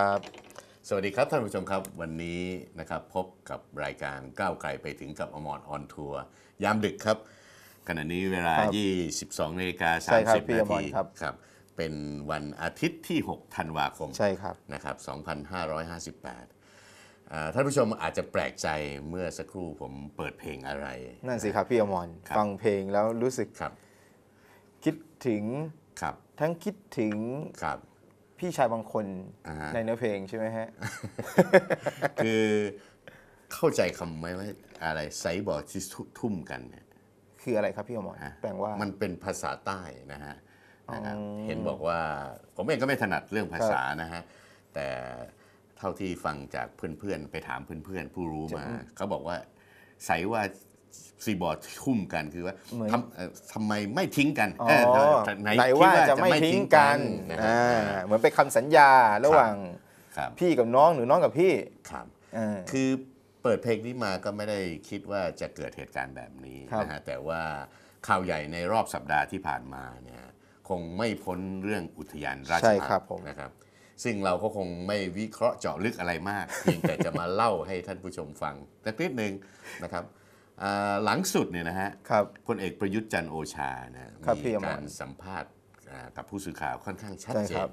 ครับสวัสดีครับท่านผู้ชมครับ วันนี้นะครับพบกับรายการก้าวไกลไปถึงกับอมรออนทัวร์ยามดึกครับ ขณะนี้เวลา 22นาฬิกาบ30นาทีครับรบเป็นวันอาทิตย์ที่6ธันวาคมใช่ครับนะครับ 2558อาท่านผู้ชมอาจจะแปลกใจเมื่อสักครู่ผมเปิดเพลงอะไรนั่นสิครับพี่อมรฟังเพลงแล้วรู้สึกครับ คิดถึงครับทั้งคิดถึงครับพี่ชายบางคนในเนื้อเพลงใช่ไหมฮะ คือเข้าใจคำไหมว่า อะไรไซบอร์กที่ทุ่มกันเนี่ยคืออะไรครับ พี่อมรอแปลว่ามันเป็นภาษาใต้นะฮะเห็นบอกว่า ผมเองก็ไม่ถนัดเรื่องภาษานะฮะ แต่เท่าที่ฟังจากเพื่อนๆ ไปถามเพื่อนๆ ผู้รู้มาเขาบอกว่าใสว่าซีบอร์ดคุ้มกันคือว่าทำทำไมไม่ทิ้งกันไหนคว่าจะไม่ทิ้งกัน เหมือนเป็นคำสัญญาระหว่างพี่กับน้องหรือน้องกับพี่ครับคือเปิดเพลงนี้มาก็ไม่ได้คิดว่าจะเกิดเหตุการณ์แบบนี้นะฮะแต่ว่าข่าวใหญ่ในรอบสัปดาห์ที่ผ่านมาเนี่ยคงไม่พ้นเรื่องอุทยานราชพัครันะครับ ซึ่งเราก็คงไม่วิเคราะห์เจาะลึกอะไรมากเพียงแต่จะมาเล่าให้ท่านผู้ชมฟังสักนิดหนึ่งนะครับหลังสุดเนี่ยนะฮะครับพลเอกประยุทธ์จันโอชานะมีการสัมภาษณ์กับผู้สื่อข่าวค่อนข้างชัดเจน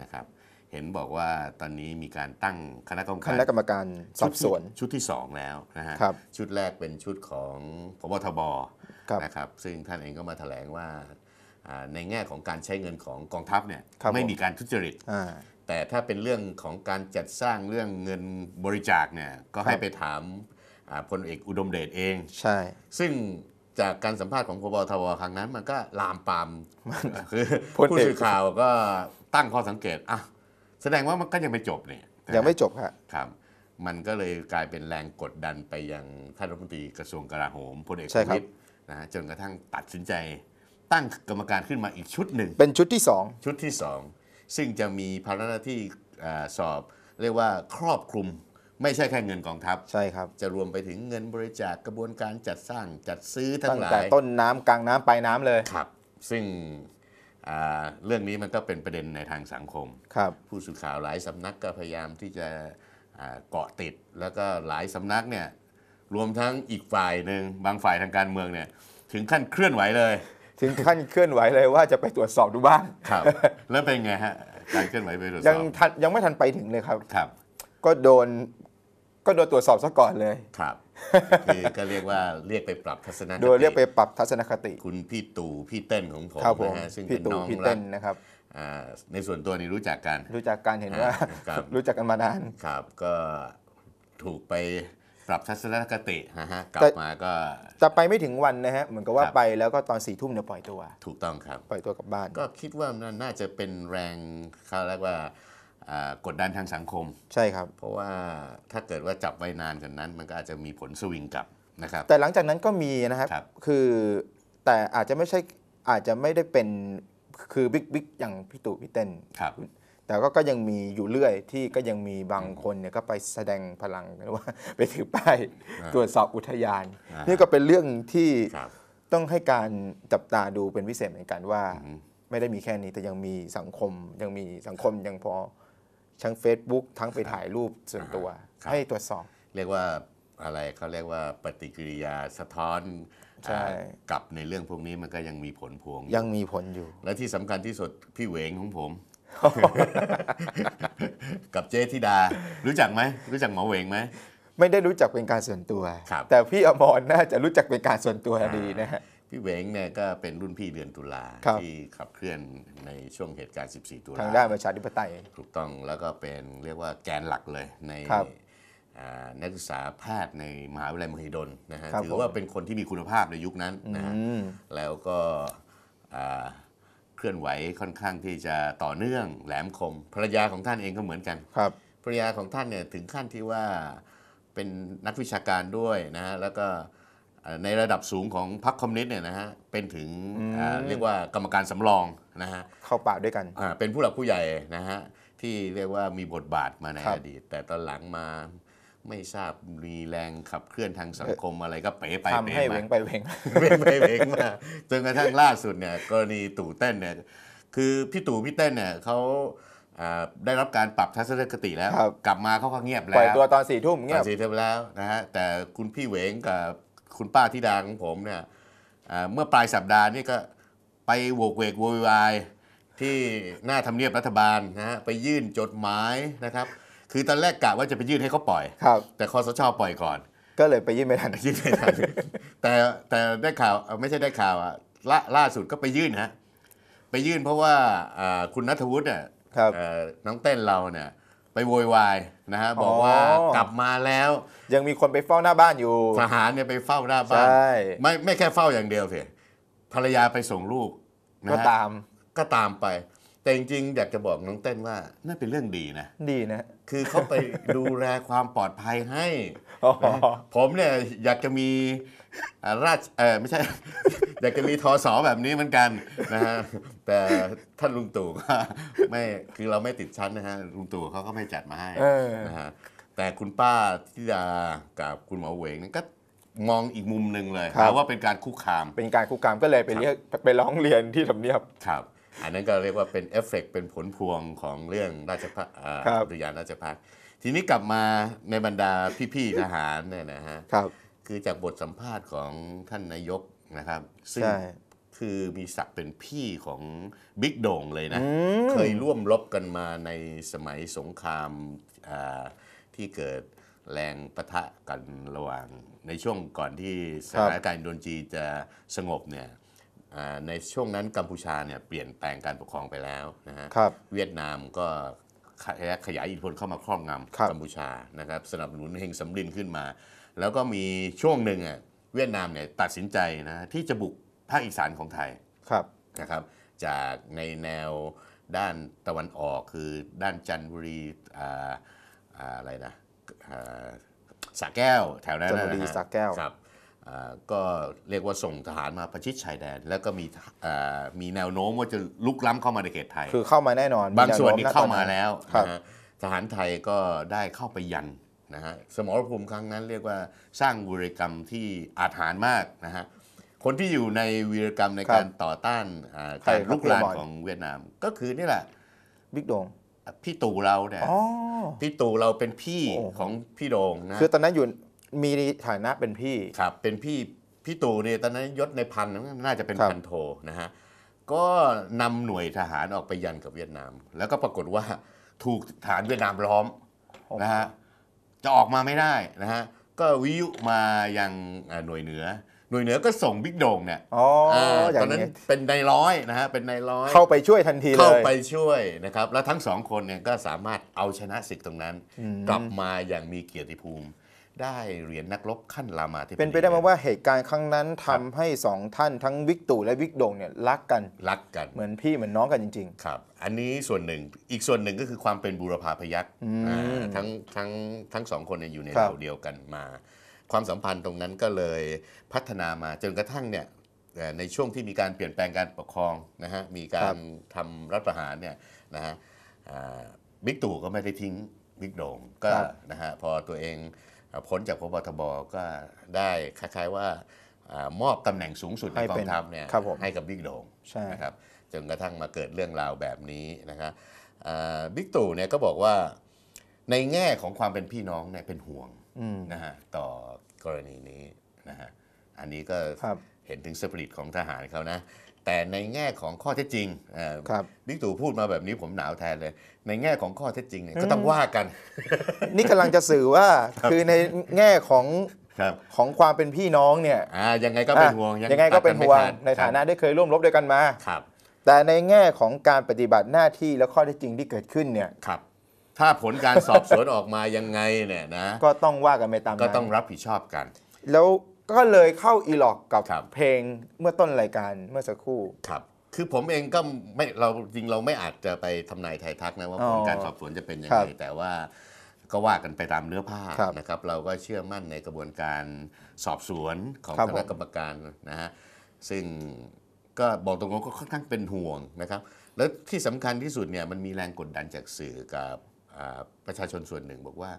นะครับ เห็นบอกว่าตอนนี้มีการตั้งคณะกรรมการคณะกรรมการสอบสวนชุดที่ 2 แล้วนะฮะชุดแรกเป็นชุดของพบทบนะครับซึ่งท่านเองก็มาแถลงว่าในแง่ของการใช้เงินของกองทัพเนี่ยไม่มีการทุจริตแต่ถ้าเป็นเรื่องของการจัดสร้างเรื่องเงินบริจาคเนี่ยก็ให้ไปถามพลเอกอุดมเดชเองใช่ ซึ่งจากการสัมภาษณ์ของพบทบครั้งนั้น มันก็ลามปามคือ ผู้สื่อข่าวก็ตั้งข้อสังเกตอ่ะแสดงว่ามันก็ยังไม่จบเนี่ยยังไม่จบครับครับ มันก็เลยกลายเป็นแรงกดดันไปยังท่านรัฐมนตรีกระทรวงกลาโหมพลเอกประวิตรนะฮะจนกระทั่งตัดสินใจตั้งกรรมการขึ้นมาอีกชุดหนึ่งเป็นชุดที่สองชุดที่สองซึ่งจะมีภาระหน้าที่สอบเรียกว่าครอบคลุมไม่ใช่แค่เงินกองทัพใช่ครับ จะรวมไปถึงเงินบริจาคกระบวนการจัดสร้างจัดซื้อทั้ตั้งหลาแต่ยต้นน้ำกลางน้ำปลายน้ำเลยครับ ซึ่งเรื่องนี้มันก็เป็นประเด็นในทางสังคมครับ ผู้สื่อข่าวหลายสำนักก็พยายามที่จะเกาะติด แล้วก็หลายสำนักเนี่ยรวมทั้งอีกฝ่ายหนึ่งบางฝ่ายทางการเมืองเนี่ย ถึงขั้นเคลื่อนไหวเลย ถึงขั้นเคลื่อนไหวเลยว่าจะไปตรวจสอบดูบ้างครับ แล้วเป็นไงฮะการเคลื่อนไหวไปตรวจสอบยังยังไม่ทันไปถึงเลยครับครับ ก็โดนก็โดนตรวจสอบซะก่อนเลย ครับคือก็เรียกว่าเรียกไปปรับทัศนคติ โดยเรียกไปปรับทัศนคติ คุณพี่ตู่พี่เต้นของผมนะฮะซึ่งเป็นน้องพี่เต้นนะครับในส่วนตัวนี่รู้จักกัน รู้จักกันเห็นว่า รู้จักกันมานานครับ ก็ถูกไปปรับทัศนคตินะฮะกลับมาก็แต่ไปไม่ถึงวันนะฮะ เหมือนกับว่าไปแล้วก็ตอนสี่ทุ่มเนี่ยปล่อยตัว ถูกต้องครับปล่อยตัวกลับบ้าน ก็คิดว่ามันน่าจะเป็นแรงเขาเรียกว่ากดดันทางสังคมใช่ครับ เพราะว่าถ้าเกิดว่าจับไว้นานกันนั้นมันก็อาจจะมีผลสวิงกลับนะครับ แต่หลังจากนั้นก็มีนะครับครบคือแต่อาจจะไม่ใช่อาจจะไม่ได้เป็นคือบิ๊กบิ๊กอย่างพี่ตู่พี่เต้นครับแต่ก็ก็ยังมีอยู่เรื่อยที่ก็ยังมีบางคนเนี่ยก็ไปแสดงพลังหรือว่า ไปถือป้ายตรวจสอบอุทยานนี่ก็เป็นเรื่องที่ต้องให้การจับตาดูเป็นพิเศษเหมือนกันว่าไม่ได้มีแค่นี้แต่ยังมีสังคมยังมีสังคมยังพอทั้ง Facebook ทั้งไปถ่ายรูปส่วนตัว ให้ตรวจสอบเรียกว่าอะไรเขาเรียกว่าปฏิกิริยาสะท้อนกลับในเรื่องพวกนี้มันก็ยังมีผลพวง ยังมีผลอยู่ และที่สำคัญที่สุดพี่เวงของผม กับเจ๊ธิดา รู้จักไหมรู้จักหมอเวงไหม ไม่ได้รู้จักเป็นการส่วนตัว แต่พี่อมรน่าจะรู้จักเป็นการส่วนตัวดีนะฮะพี่เวงเนี่ยก็เป็นรุ่นพี่เดือนตุลาที่ขับเคลื่อนในช่วงเหตุการณ์ 14 ตุลาทางด้านประชาธิปไตยถูกต้องแล้วก็เป็นเรียกว่าแกนหลักเลยในนักศึกษาแพทย์ในมหาวิทยาลัยมหิดลนะฮะถือว่าเป็นคนที่มีคุณภาพในยุคนั้นนะฮะแล้วก็เคลื่อนไหวค่อนข้างที่จะต่อเนื่องแหลมคมภรรยาของท่านเองก็เหมือนกันครับภรรยาของท่านเนี่ยถึงขั้นที่ว่าเป็นนักวิชาการด้วยนะฮะแล้วก็ในระดับสูงของพรรคคอมมิวนิสต์เนี่ยนะฮะเป็นถึงเรียกว่ากรรมการสำรองนะฮะเข้าป่าด้วยกัน เป็นผู้หลักผู้ใหญ่นะฮะที่เรียกว่ามีบทบาทมาในอดีต แต่ตอนหลังมาไม่ทราบมีแรงขับเคลื่อนทางสังคมอะไรก็เป๋ไปเป๋ให้เวงไปเวงเวงไปเวงมา จนกระทั่งล่าสุดเนี่ยกรณีตู่เต้นเนี่ยคือพี่ตู่พี่เต้นเนี่ยเขาได้รับการปรับทัศนคติแล้วกลับมาเขาก็เงียบแล้ปล่อยวตัวตอนสี่ทุ่มเงียบสี่ทุ่มแล้วนะฮะแต่คุณพี่เหวงกับคุณป้าที่ดาของผมเนี่ยเมื่อปลายสัปดาห์นี่ก็ไปโวกเวกโวยวายที่หน้าทำเนียบรัฐบาลนะฮะไปยื่นจดหมายนะครับ คือตอนแรกกะว่าจะไปยื่นให้เขาปล่อยแต่คอสช ปล่อยก่อน ก็เลยไปยื่นไม่ทันยื่นไม่ทันแต่แต่ได้ข่าวไม่ใช่ได้ข่าวอ่ะล่าล่าสุดก็ไปยื่นฮะไปยื่นเพราะว่าคุณนัทวุฒิเนี่ยน้องเต้นเราเนี่ยไปโวยวายนะฮะ บอกว่ากลับมาแล้วยังมีคนไปเฝ้าหน้าบ้านอยู่ทหารเนี่ยไปเฝ้าหน้าบ้าน ไม่ไม่แค่เฝ้าอย่างเดียวเพียภรรยาไปส่งลูก ก็ตามก็ตามไป แต่จริงๆอยากจะบอกน้องเต้นว่านั่นเป็นเรื่องดีนะดีนะ คือเขาไปดูแลความปลอดภัยให้ ผมเนี่ยอยากจะมีราชเออไม่ใช่ อยากจะมีทอสอแบบนี้เหมือนกันนะฮะแต่ท่านลุงตู่ไม่คือเราไม่ติดชั้นนะฮะลุงตู่เขาก็ไม่จัดมาให้นะฮะแต่คุณป้าทิดากับคุณหมอเหวงนั้นก็มองอีกมุมหนึ่งเลยว่าเป็นการคุกคาม เป็นการคุกคามก็เลยไปเรียกไปร้องเรียนที่ทำเนียบครับ อันนั้นก็เรียกว่าเป็นเอฟเฟกเป็นผลพวงของเรื่องราชพัฒน์อุทยานราชพัฒน์ทีนี้กลับมาในบรรดาพี่ๆทหารเนี่ยนะฮะครับคือจากบทสัมภาษณ์ของท่านนายกนะครับ ซึ่งคือมีศักดิ์เป็นพี่ของบิ๊กโด่งเลยนะ เคยร่วมรบกันมาในสมัยสงครามที่เกิดแรงประทะกันระหว่างในช่วงก่อนที่สถานการณ์อินโดนจีจะสงบเนี่ยในช่วงนั้นกัมพูชาเนี่ยเปลี่ยนแปลงการปกครองไปแล้วนะฮะ เวียดนามก็ขยายอิทธิพลเข้ามาครอบงำกัมพูชานะครับ สนับสนุนเฮงสำลินขึ้นมาแล้วก็มีช่วงหนึ่งอ่ะเวียดนามเนี่ยตัดสินใจนะที่จะบุกภาคอีสานของไทยครับนะครับจากในแนวด้านตะวันออกคือด้านจันทบุรีอะไรนะสระแก้วแถวนั้นะจันทบุรีสระแก้วครับก็เรียกว่าส่งทหารมาประชิดชายแดน แล้วก็มีมีแนวโน้มว่าจะลุกล้ำเข้ามาในเขตไทย คือเข้ามาแน่นอน บางส่วนนี้เข้ามาแล้วทหารไทยก็ได้เข้าไปยันนะฮะสมรภูมิครั้งนั้นเรียกว่าสร้างวีรกรรมที่อาถรรพ์มากนะฮะคนที่อยู่ในวีรกรรมในการต่อต้านการลุกลามของเวียดนาม ก็คือนี่แหละบิ๊กโดงพี่ตู่เราเนี่ยพี่ตู่เราเป็นพี่ของพี่โดงนะคือตอนนั้นอยู่มีฐานะเป็นพี่ครับ เป็นพี่พี่ตู่เนี่ยตอนนั้นยศในพันน่าจะเป็นพันโทนะฮะก็นำหน่วยทหารออกไปยันกับเวียดนาม แล้วก็ปรากฏว่าถูกฐานเวียดนามล้อมนะฮะจะออกมาไม่ได้ นะฮะ ก็วิวมายังหน่วยเหนือ หน่วยเหนือก็ส่งบิ๊กโด่งเนี่ยออตอนนั้นเป็นนายร้อยนะฮะเป็นนายร้อยเข้าไปช่วยทันทีเลย เข้าไปช่วยนะครับ แล้วทั้งสองคนเนี่ยก็สามารถเอาชนะศึกตรงนั้น กลับมาอย่างมีเกียรติภูมิได้เหรียญนักรบขั้นลามาที่เป็นไปได้ไหมว่าเหตุการณ์ครั้งนั้นทำให้สองท่านทั้งวิกตู และวิกโดงเนี่ยรักกันรักกันเหมือนพี่เหมือนน้องกันจริงๆครับ อันนี้ส่วนหนึ่งอีกส่วนหนึ่งก็คือความเป็นบูรพาพยัคฆ์ทั้งทั้งทั้งสองคนเนี่ยอยู่ในเหล่าเดียวกันมาความสัมพันธ์ตรงนั้นก็เลยพัฒนามาจนกระทั่งเนี่ยในช่วงที่มีการเปลี่ยนแปลงการปกครองนะฮะมีการทำรัฐประหารเนี่ยนะฮะบิ๊กตู่ก็ไม่ได้ทิ้งบิ๊กโดงก็นะฮะพอตัวเองพ้นจากพบทบก็ได้คล้ายๆว่ามอบตำแหน่งสูงสุดในกองทัพเนี่ยให้กับบิ๊กโดงนะครับจนกระทั่งมาเกิดเรื่องราวแบบนี้นะครับบิ๊กตู่เนี่ยก็บอกว่าในแง่ของความเป็นพี่น้องเนี่ยเป็นห่วงนะฮะต่อกรณีนี้นะฮะอันนี้ก็เห็นถึงสปิริตของทหารเขานะแต่ในแง่ของข้อเท็จจริงครับนิกตู่พูดมาแบบนี้ผมหนาวแทนเลย ในแง่ของข้อเท็จจริงเนี่ยก็ต้องว่ากัน นี่กำลังจะสื่อว่าคือในแง่ของของความเป็นพี่น้องเนี่ยยังไงก็เป็นห่วงยังไงก็เป็นห่วงในฐานะได้เคยร่วมรบด้วยกันมาครับ แต่ในแง่ของการปฏิบัติหน้าที่และข้อเท็จจริงที่เกิดขึ้นเนี่ยครับ ถ้าผลการสอบสวนออกมายังไงเนี่ยนะก็ต้องว่ากันไปตามก็ต้องรับผิดชอบกัน แล้วก็เลยเข้าอีล็อกกับบเพลงเมื่อต้นรายการเมื่อสักครู่ ครับ คือผมเองก็ไม่เราจริงเราไม่อาจจะไปทำนายไทยทักนะว่าผลการสอบสวนจะเป็นยังไงแต่ว่าก็ว่ากันไปตามเนื้อผ้านะครับเราก็เชื่อมั่นในกระบวนการสอบสวนของคณะกรรมการนะฮะซึ่งก็บอกตรงๆก็ค่อนข้างเป็นห่วงนะครับ แล้วที่สำคัญที่สุดเนี่ยมันมีแรงกดดันจากสื่อกับประชาชนส่วนหนึ่งบอกว่า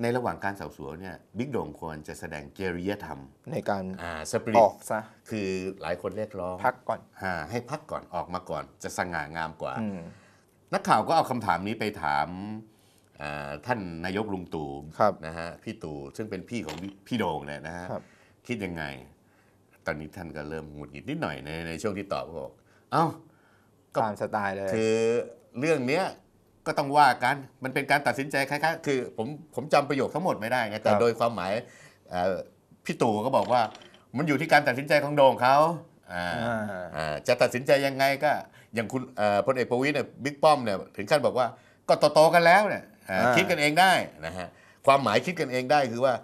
ในระหว่างการสอบสวนเนี่ยบิ๊กโด่งควรจะแสดงเจริยธรรม ในการอ่าสปริออกซะคือหลายคนเรียกร้อง พักก่อนอให้พักก่อนออกมาก่อนจะสง่างามกว่า นักข่าวก็เอาคำถามนี้ไปถามท่านนายกลุงตู่นะฮะพี่ตู่ซึ่งเป็นพี่ของพี่โด่งเนี่ยนะฮะคคิดยังไง ตอนนี้ท่านก็เริ่มหงุดหงิดนิดหน่อยในในช่วงที่ตอบบอกเอ้าตามสไตล์เลย คือเรื่องเนี้ยก็ต้องว่ากัน มันเป็นการตัดสินใจคล้ายๆคือผมผมจำประโยคทั้งหมดไม่ได้ไงแต่โดยความหมายพี่ตู่ก็บอกว่า มันอยู่ที่การตัดสินใจของโดงเขาจะตัดสินใจยังไงก็อย่างคุณพลเอกประวิทย์เนี่ยบิ๊กป้อมเนี่ยถึงขั้นบอกว่าก็โตๆกันแล้วเนี่ยคิดกันเองได้นะฮะความหมายคิดกันเองได้คือว่า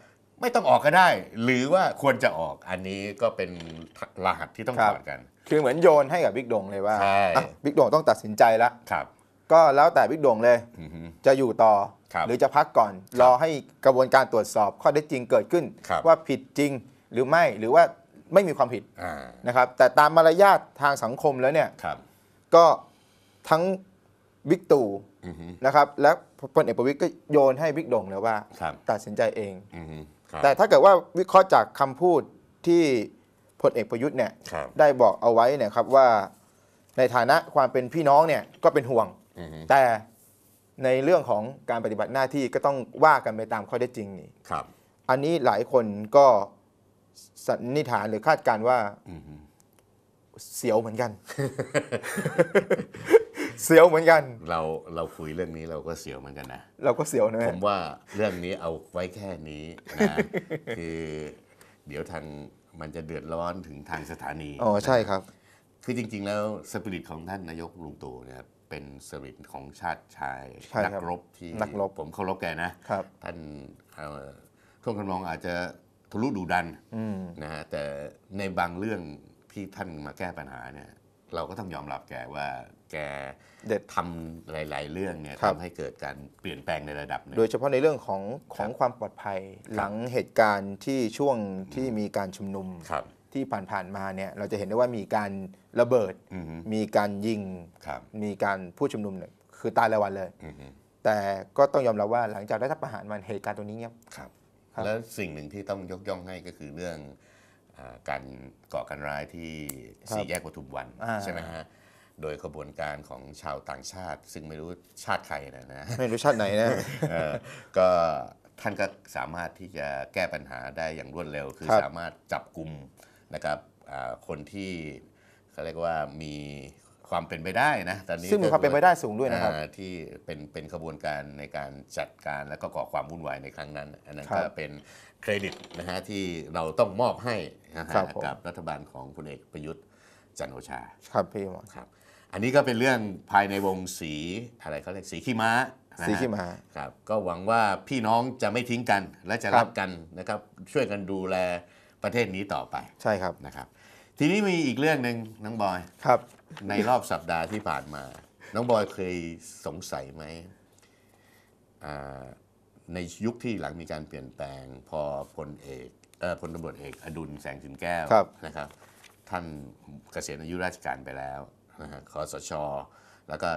ไม่ต้องออกก็ได้ หรือว่าควรจะออกอันนี้ก็เป็นรหัสที่ต้องถอดกันคือเหมือนโยนให้กับบิ๊กโดงเลยว่าบิ๊กโดงต้องตัดสินใจแล้วก็แล้วแต่วิกดวงเลย จะอยู่ต่อ หรือจะพักก่อนรอให้กระบวนการตรวจสอบข้อเท็จจริงเกิดขึ้น ว่าผิดจริงหรือไม่หรือว่าไม่มีความผิดนะครับ แต่ตามมารยาททางสังคมแล้วเนี่ยก็ทั้งวิกตู่นะครับ และพลเอกประวิตยก็โยนให้วิกดงแล้วว่า ตัดสินใจเองแต่ถ้าเกิดว่าวิเคราะห์จากคำพูดที่พลเอกประยุทธ์เนี่ยได้บอกเอาไว้เนี่ยครับว่าในฐานะความเป็นพี่น้องเนี่ยก็เป็นห่วงแต่ในเรื่องของการปฏิบัติหน้าที่ก็ต้องว่ากันไปตามข้อได้จริงนี่ครับ อันนี้หลายคนก็สันนิษฐานหรือคาดการว่าเสียวเหมือนกัน เสียวเหมือนกัน เราเราคุยเรื่องนี้เราก็เสียวเหมือนกันนะเราก็เสียวนะผมว่าเรื่องนี้เอาไว้แค่นี้นะคือ เดี๋ยวทางมันจะเดือดร้อนถึงทางสถานีอ๋อใช่ครับ คือจริง ๆ แล้วสปิริตของท่านนายกลุงตู่นีครับเป็นสริตของชาติชายชนักรบที่นักรบผมเคารพแกนะครับท่านช่วงคันองอาจจะทะลุดุดันนะฮะแต่ในบางเรื่องที่ท่านมาแก้ปัญหาเนี่ยเราก็ต้องยอมรับแกว่าแกเด็ดทำหลาย ๆเรื่องเนี่ยทำให้เกิดการเปลี่ยนแปลงในระดับหนึ่งโดยเฉพาะในเรื่องของของความปลอดภัย หลังเหตุการณ์ที่ช่วงที่มีการชุมนุมครับที่ผ่านๆ มาเนี่ย เราจะเห็นได้ว่ามีการระเบิดมีการยิงมีการผู้ชุมนุมเนี่ยคือตายรายวันเลย แต่ก็ต้องยอมรับว่าหลังจากรัฐประหารมันเหตุการณ์ตัวนี้เงียบครับรบแล้วสิ่งหนึ่งที่ต้องยกย่องให้ก็คือเรื่องอการก่อการร้ายที่สี่แยกปทุมวันใช่ไหมฮะโดยขบวนการของชาวต่างชาติ ซึ่งไม่รู้ชาติใครนะนะไม่รู้ชาติไหนนะก็ท่านก็สามารถที่จะแก้ปัญหาได้อย่างรวดเร็วคือสามารถจับกลุ่มนะครับคนที่เขาเรียกว่ามีความเป็นไปได้นะตอนนี้ซึ่งมีความเป็นไปได้สูงด้วยนะครับที่เป็นเป็นขบวนการในการจัดการและก็ก่อความวุ่นวายในครั้งนั้น อันนั้นก็เป็นเครดิตนะฮะที่เราต้องมอบให้นะฮะกับรัฐบาลของพลเอกประยุทธ์ จันโอชา ครับพี่หมอครับ อันนี้ก็เป็นเรื่องภายในวงสีอะไรเขาเรียกสีขี้ม้าสีขี้ม้าครับ ก็หวังว่าพี่น้องจะไม่ทิ้งกัน และจะรับกันนะครับ ช่วยกันดูแลประเทศนี้ต่อไปใช่ครับนะครับ ทีนี้มีอีกเรื่องหนึ่งน้องบอยครับในรอบสัปดาห์ที่ผ่านมาน้องบอยเคยสงสัยไหมในยุคที่หลังมีการเปลี่ยนแปลงพอพลเอกพลตำรวจเอกอดุลแสงสินแก้วนะครับ ท่านเกษียณอายุราชการไปแล้วคอสชแล้วก็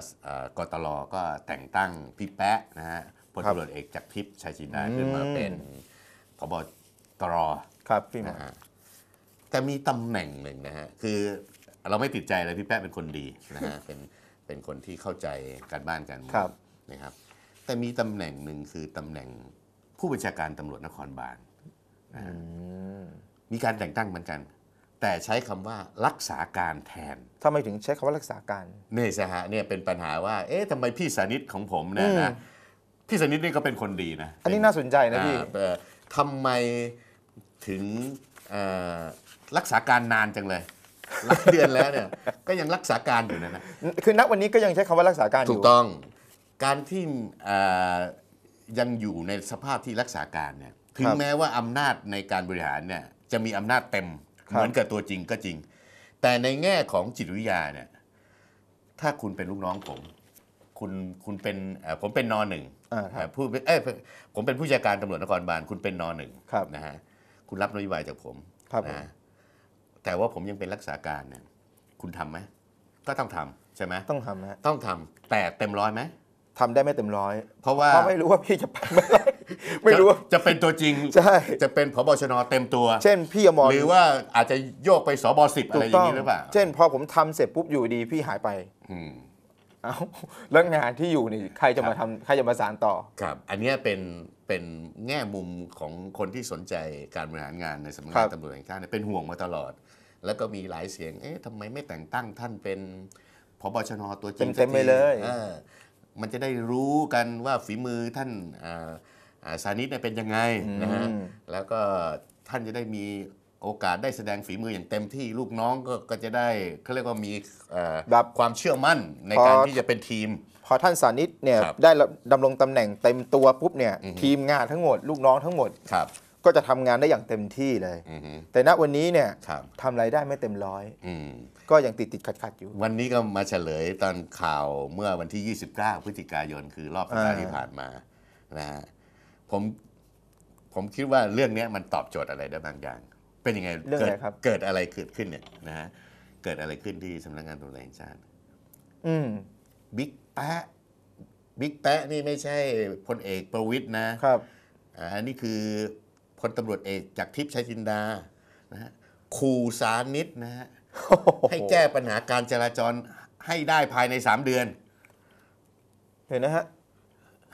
กตลก็แต่งตั้งพี่แปะนะฮะพลตำรวจเอกจากทิพย์ชัยชินดาขึ้นมาเป็นพบตรครับ พี่หมอนะแต่มีตำแหน่งหนึ่งนะฮะคือเราไม่ติดใจเลยพี่แป๊ะเป็นคนดีนะฮะเป็นเป็นคนที่เข้าใจการบ้านการเมืองครับนะครับ แต่มีตำแหน่งหนึ่งคือ ตำแหน่งผู้บัญชาการตำรวจนครบาลมีการแต่งตั้งเหมือนกัน แต่ใช้คำว่ารักษาการแทนทำไมถึงใช้คำว่ารักษาการเนี่ยสหะเนี่ยเป็นปัญหาว่าเอ๊ะทำไมพี่สานิทของผมเนี่ยนะพี่สานิทนี่ก็เป็นคนดีนะอันนี้น่าสนใจนะพี่อ่า่ทำไมถึงรักษาการนานจังเลยหลายเดือนแล้วเนี่ยก็ยังรักษาการอยู่นะนะคือณวันนี้ก็ยังใช้คำว่ารักษาการอยู่ถูกต้อง การที่ยังอยู่ในสภาพที่รักษาการเนี่ยถึงแม้ว่าอำนาจในการบริหารเนี่ยจะมีอำนาจเต็มเหมือนกับตัวจริงก็จริง แต่ในแง่ของจิตวิทยาเนี่ยถ้าคุณเป็นลูกน้องผมคุณคุณเป็นผมเป็นนอหนึ่งผู้เอ้ผมเป็นผู้จัดการตำรวจนครบาลคุณเป็นนอหนึ่งนะฮะคุณรับนโยบายจากผม ครับนะแต่ว่าผมยังเป็นรักษาการเนี่ย คุณทำไหม ก็ต้องทำใช่ไหมต้องทำนะต้องทำแต่เต็มร้อยไหมทำได้ไม่เต็มร้อย เพราะว่า เพราะไม่รู้ว่าพี่จะไปเมื่อไรไม่รู้จะเป็นตัวจริง ใช่จะเป็นพบชนเต็มตัว เช่น พี่อมร หรือว่าอาจจะโยกไปสบสิบอะไรอย่างนี้หรือเปล่า เช่น พอผมทำเสร็จปุ๊บอยู่ดีพี่หายไปเอาแล้วงานที่อยู่นี่ใครจะมาทำใครจะมาสานต่อครับอันนี้เป็นเป็นแง่มุมของคนที่สนใจการบริหารงานในสำนักงานตำรวจแห่งชาติเป็นห่วงมาตลอด แล้วก็มีหลายเสียงเอ๊ะทำไมไม่แต่งตั้งท่านเป็นพบชนตัวจริงเต็มไปเลยมันจะได้รู้กันว่าฝีมือท่านสานิทเป็นยังไงนะฮะแล้วก็ท่านจะได้มีโอกาสได้แสดงฝีมืออย่างเต็มที่ลูกน้องก็ก็จะได้เขาเรียกว่ามีครับความเชื่อมั่นในการที่จะเป็นทีม พอท่านสานิทเนี่ย ได้ดำรงตำแหน่งเต็มตัวปุ๊บเนี่ยทีมงานทั้งหมดลูกน้องทั้งหมด ครับ ก็จะทำงานได้อย่างเต็มที่เลย แต่ณวันนี้เนี่ยทำรายได้ไม่เต็มร้อยอก็ยังติดติดขัดขัดอยู่ วันนี้ก็มาเฉลยตอนข่าวเมื่อวันที่ 29พฤศจิกายน คือรอบสัปดาห์อ่ที่ผ่านมานะฮะผมผมคิดว่าเรื่องนี้มันตอบโจทย์อะไรได้บางอย่างเป็นยังไงเรื่เกิดอะไรเกิดขึ้นเนี่ยนะฮะเกิดอะไรขึ้นที่สำนักงานตำรวจแห่งชาติ อืมบิ๊กแปะบิ๊กแปะนี่ไม่ใช่พลเอกประวิตยนะ ครับอ่านี่คือพลตำรวจเอกจากทิพย์ชัยจินดานะฮะขู่สารนิดนะฮะให้แก้ปัญหาการจราจรให้ได้ภายในสามเดือนเห็นนะฮะ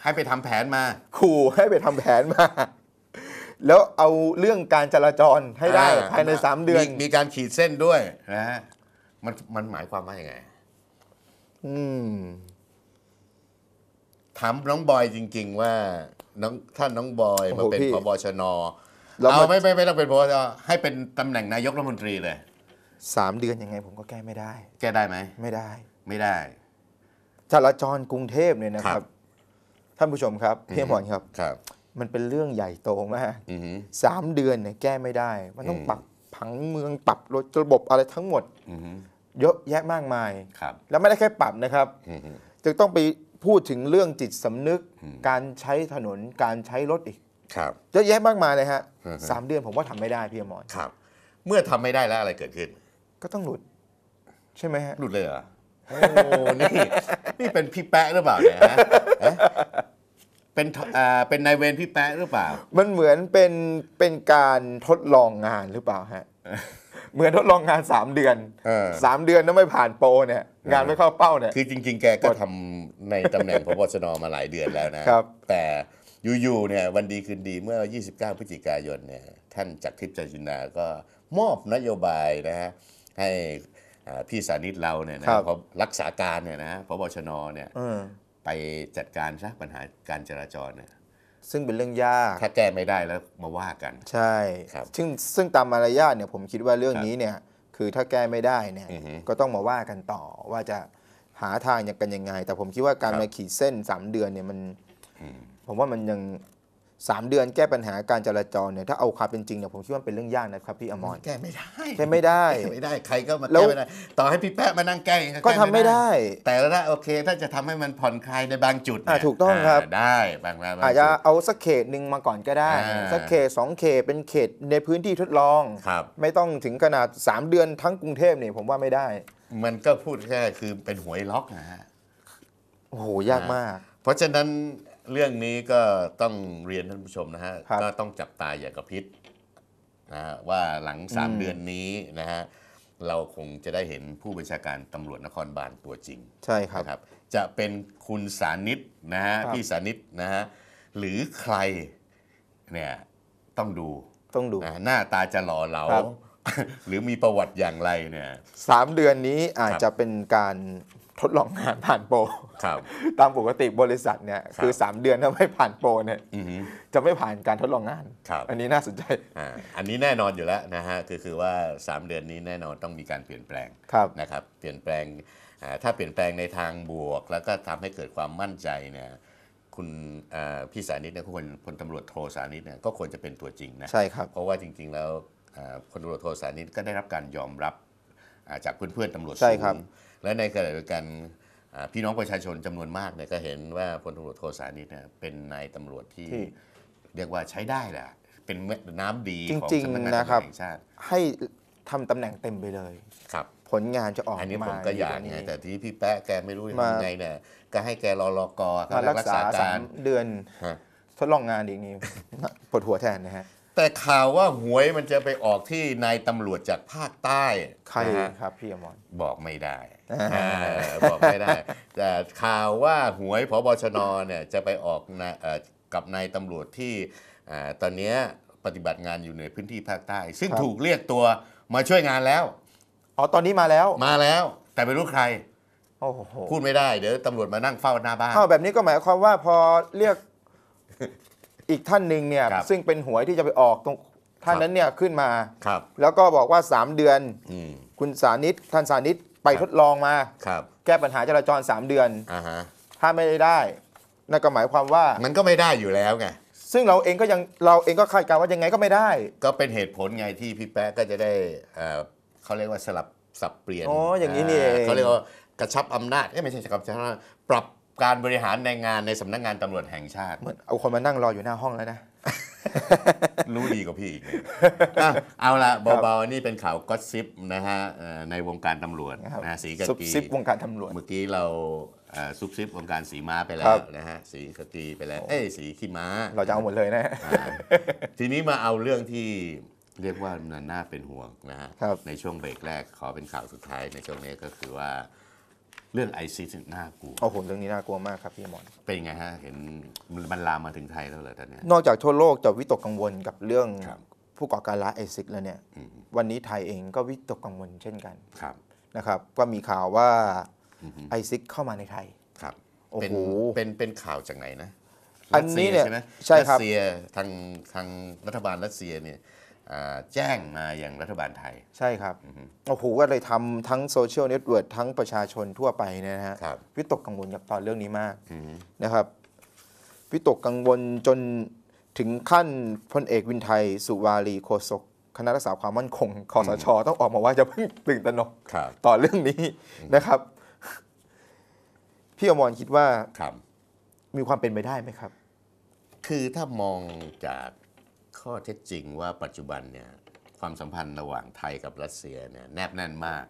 ให้ไปทำแผนมาขู่ให้ไปทำแผนมาแล้วเอาเรื่องการจราจรให้ได้ ภายใน 3 เดือน มีมีการขีดเส้นด้วยนะฮะมันมันหมายความว่าอย่างไงถามน้องบอยจริง ๆ ว่า น้องท่านน้องบอยมาเป็นพบชนเอาไม่ไม่ไม่ต้องเป็นพบชให้เป็นตำแหน่งนายกรัฐมนตรีเลยสามเดือนยังไง ผมก็แก้ไม่ได้ แก้ได้ไหมไม่ได้ ไม่ได้ จราจรกรุงเทพเนี่ยนะครับท่านผู้ชมครับพี่หมอนครับครับมันเป็นเรื่องใหญ่โตมากสามเดือนเนี่ยแก้ไม่ได้ มันต้องปรับผังเมืองปรับระบบอะไรทั้งหมดเยอะแยะมากมาย แล้วไม่ได้แค่ปรับนะครับจะต้องไปพูดถึงเรื่องจิตสำนึก การใช้ถนนการใช้รถอีกเยอะแยะมากมายเลยฮะสามเดือนผมว่าทำไม่ได้พี่อมรครับ เมื่อทำไม่ได้แล้วอะไรเกิดขึ้น ก็ต้องหลุดใช่ไหมฮะ หลุดเลยเหรอ โอ้ นี่นี่เป็นพี่แป๊ะหรือเปล่าเนี่ยฮะเป็นอ่าเป็นนายเวรพี่แปะหรือเปล่ามันเหมือนเป็นเป็นการทดลองงานหรือเปล่าฮะเหมือนทดลองงานสามเดือนสามเดือนล้วไม่ผ่านโปรเนี่ย งานไม่เข้าเป้าเนี่ยคือจริงๆ แกก็ทำในตำแหน่งพบชนมาหลายเดือนแล้วนะครับแต่อยู่ๆ เนี่ยวันดีคืนดีเมื่อ 29 พฤศจิกายนเนี่ยท่านจักรทิพย์ัจจินดา ก็มอบนโยบายนะฮะให้พี่สานิตเราเนี่ยนะครับรักษาการเนี่ยนะฮะพบชนเนี่ยไปจัดการซะปัญหาการจราจรเนี่ยซึ่งเป็นเรื่องยากถ้าแก้ไม่ได้แล้วมาว่ากัน ใช่ครับซึ่งซึ่งตามมารยาทเนี่ย ผมคิดว่าเรื่องนี้เนี่ย คือถ้าแก้ไม่ได้เนี่ยก็ต้องมาว่ากันต่อว่าจะหาทางยังกันยังไง แต่ผมคิดว่าการมาขีดเส้น3เดือนเนี่ยมันผมว่ามันยัง3 เดือนแก้ปัญหาการจราจรเนี่ยถ้าเอาความเป็นจริงเนี่ยผมคิดว่าเป็นเรื่องยากนะครับพี่อมรแก้ไม่ได้แก้ไม่ได้แก้ไม่ได้ใครก็มาแก้ไม่ได้ต่อให้พี่แป๊ะมานั่งแก้ก็ทำไม่ได้ แต่ละโอเคถ้าจะทำให้มันผ่อนคลายในบางจุดถูกต้องครับ ได้บางอาจจะเอาสักเขตหนึ่งมาก่อนก็ได้สักเขตสองเขตเป็นเขตในพื้นที่ทดลองครับไม่ต้องถึงขนาด 3 เดือนทั้งกรุงเทพเนี่ยผมว่าไม่ได้ มันก็พูดแค่คือเป็นหวยล็อกนะฮะโอ้โหยากมาก เพราะฉะนั้นเรื่องนี้ก็ต้องเรียนท่านผู้ชมนะฮะก็ต้องจับตาอย่างกระพริบนะฮะว่าหลังสามเดือนนี้นะฮะเราคงจะได้เห็นผู้บัญชาการตำรวจนครบาลตัวจริง ใช่ครับนะรบจะเป็นคุณสานิตนะฮะพี่สานิตนะฮะหรือใครเนี่ยต้องดูต้องดูนะหน้าตาจะหล่อเหลาหรือมีประวัติอย่างไรเนี่ยสามเดือนนี้อาจจะเป็นการทดลองงานผ่านโปรตามปกติบริษัทเนี่ยคือ 3 เดือนถ้าไม่ผ่านโปรเนี่ยจะไม่ผ่านการทดลองงาน อันนี้น่าสนใจออันนี้แน่นอนอยู่แล้วนะฮะคือคือว่า 3 เดือนนี้แน่นอนต้องมีการเปลี่ยนแปลงนะครับ เปลี่ยนแปลงถ้าเปลี่ยนแปลงในทางบวก แล้วก็ทำให้เกิดความมั่นใจเนี่ยคุณพี่สานิตเนี่ยคนพลตำรวจโทสานิตเนี่ยก็ควรจะเป็นตัวจริงนะใช่ครับเพราะว่าจริง ๆ แล้วพลตำรวจโทสานิตก็ได้รับการยอมรับจากเพื่อนๆตำรวจสูงและในขณะเดียวกันพี่น้องประชาชนจำนวนมากเนี่ยก็เห็นว่าพลตำรวจโทสานิตเนี่ยเป็นนายตำรวจที่เรียกว่าใช้ได้แหละเป็นน้ำดีของสำนักงานตำรวจแห่งชาติ ให้ทำตำแหน่งเต็มไปเลยครับ ผลงานจะออกอันนี้ผมก็อยากไง แต่ที่พี่แป๊ะแกไม่รู้ยังไงเนี่ยก็ให้แกรอรอกอรักษาการเดือนทดลองงานอีกนี่ปวดหัวแทนนะฮะแต่ข่าวว่าหวยมันจะไปออกที่นายตำรวจจากภาคใต้ใครครับพี่อมรบอกไม่ได้บอกไม่ได้ แต่ข่าวว่าหวยพบชนเนี่ยจะไปออกนะกับนายตำรวจที่อตอนนี้ปฏิบัติงานอยู่ในพื้นที่ภาคใต้ ซึ่งถูกเรียกตัวมาช่วยงานแล้วอ๋อตอนนี้มาแล้วมาแล้ว แต่ไม่รู้ใครโอ้โหพูดไม่ได้เดี๋ยวตำรวจมานั่งเฝ้าหน้าบ้านเข้าแบบนี้ก็หมายความว่าพอเรียกอีกท่านหนึ่งเนี่ยซึ่งเป็นหวยที่จะไปออกตรงท่านนั้นเนี่ยขึ้นมาครับ แล้วก็บอกว่า 3 เดือนอคุณสานิทท่านสานิทไปทดลองมาครับแก้ปัญหาจราจร3 เดือนอถ้าไม่ได้นั่นก็หมายความว่ามันก็ไม่ได้อยู่แล้วไงซึ่งเราเองก็ยังเราเองก็คาดการณ์ว่ายังไงก็ไม่ได้ ก็เป็นเหตุผลไงที่พี่แป๊ะก็จะได้เขาเรียกว่าสลับสับเปลี่ยนอ๋ออย่างนี้นี่เองเขาเรียกว่ากระชับอำนาจไม่ใช่กระชับอำนาจปรับการบริหารในงานในสำนักงานตำรวจแห่งชาติเหมือนเอาคนมานั่งรออยู่หน้าห้องแล้วนะ รู้ดีกว่าพี่อีกเอาละเบาๆนี่เป็นข่าวก็ซิปนะฮะในวงการตำรวจนะระสีกะซุกีซิปวงการตำรวจ เมื่อกี้เราซุปซิปวงการสีม้าไปแล้วนะฮะสีกะกีไปแล้ว เอ้ยสีขี้ม้า เราจะเอาหมดเลยนะ ทีนี้มาเอาเรื่องที่เรียกว่ามันน่าเป็นห่วงนะฮะ ในช่วงเบรกแรกขอเป็นข่าวสุดท้ายในช่วงนี้ก็คือว่าเรื่องไอซิสน่ากลัวโอ้โห เรื่องนี้น่ากลัวมากครับพี่มอนเป็นไงฮะ เห็นมันลามมาถึงไทยแล้วเหรอตอนนี้นอกจากทั่วโลกจะวิตกกังวลกับเรื่องผู้ก่อการร้ายไอซิสแล้วเนี่ยวันนี้ไทยเองก็วิตกกังวลเช่นกันครับนะครับ ก็มีข่าวว่าไอซิสเข้ามาในไทยครับโอ้โหเป็นเป็นข่าวจากไหนนะอันนี้เนี่ยใช่ครับรัสเซียทางทางรัฐบาลรัสเซียเนี่ยแจ้งมาอย่างรัฐบาลไทย ใช่ครับโอ้โหก็เลยทำทั้งโซเชียลเน็ตเวิร์ดทั้งประชาชนทั่วไปนะฮะวิตกกังวลกับตอนเรื่องนี้มากนะครับ วิตกกังวลจนถึงขั้นพลเอกวินไทยสุวารีโคศกคณะรักษาความมั่นคงคอสช ต้องออกมาว่าจะเพิ่งตื่นตระหนก ต่อเรื่องนี้นะครับ พี่อมรคิดว่ามีความเป็นไปได้ไหมครับ คือถ้ามองจากข้อเท็จจริงว่าปัจจุบันเนี่ยความสัมพันธ์ระหว่างไทยกับรัสเซียเนี่ยแนบแน่นมาก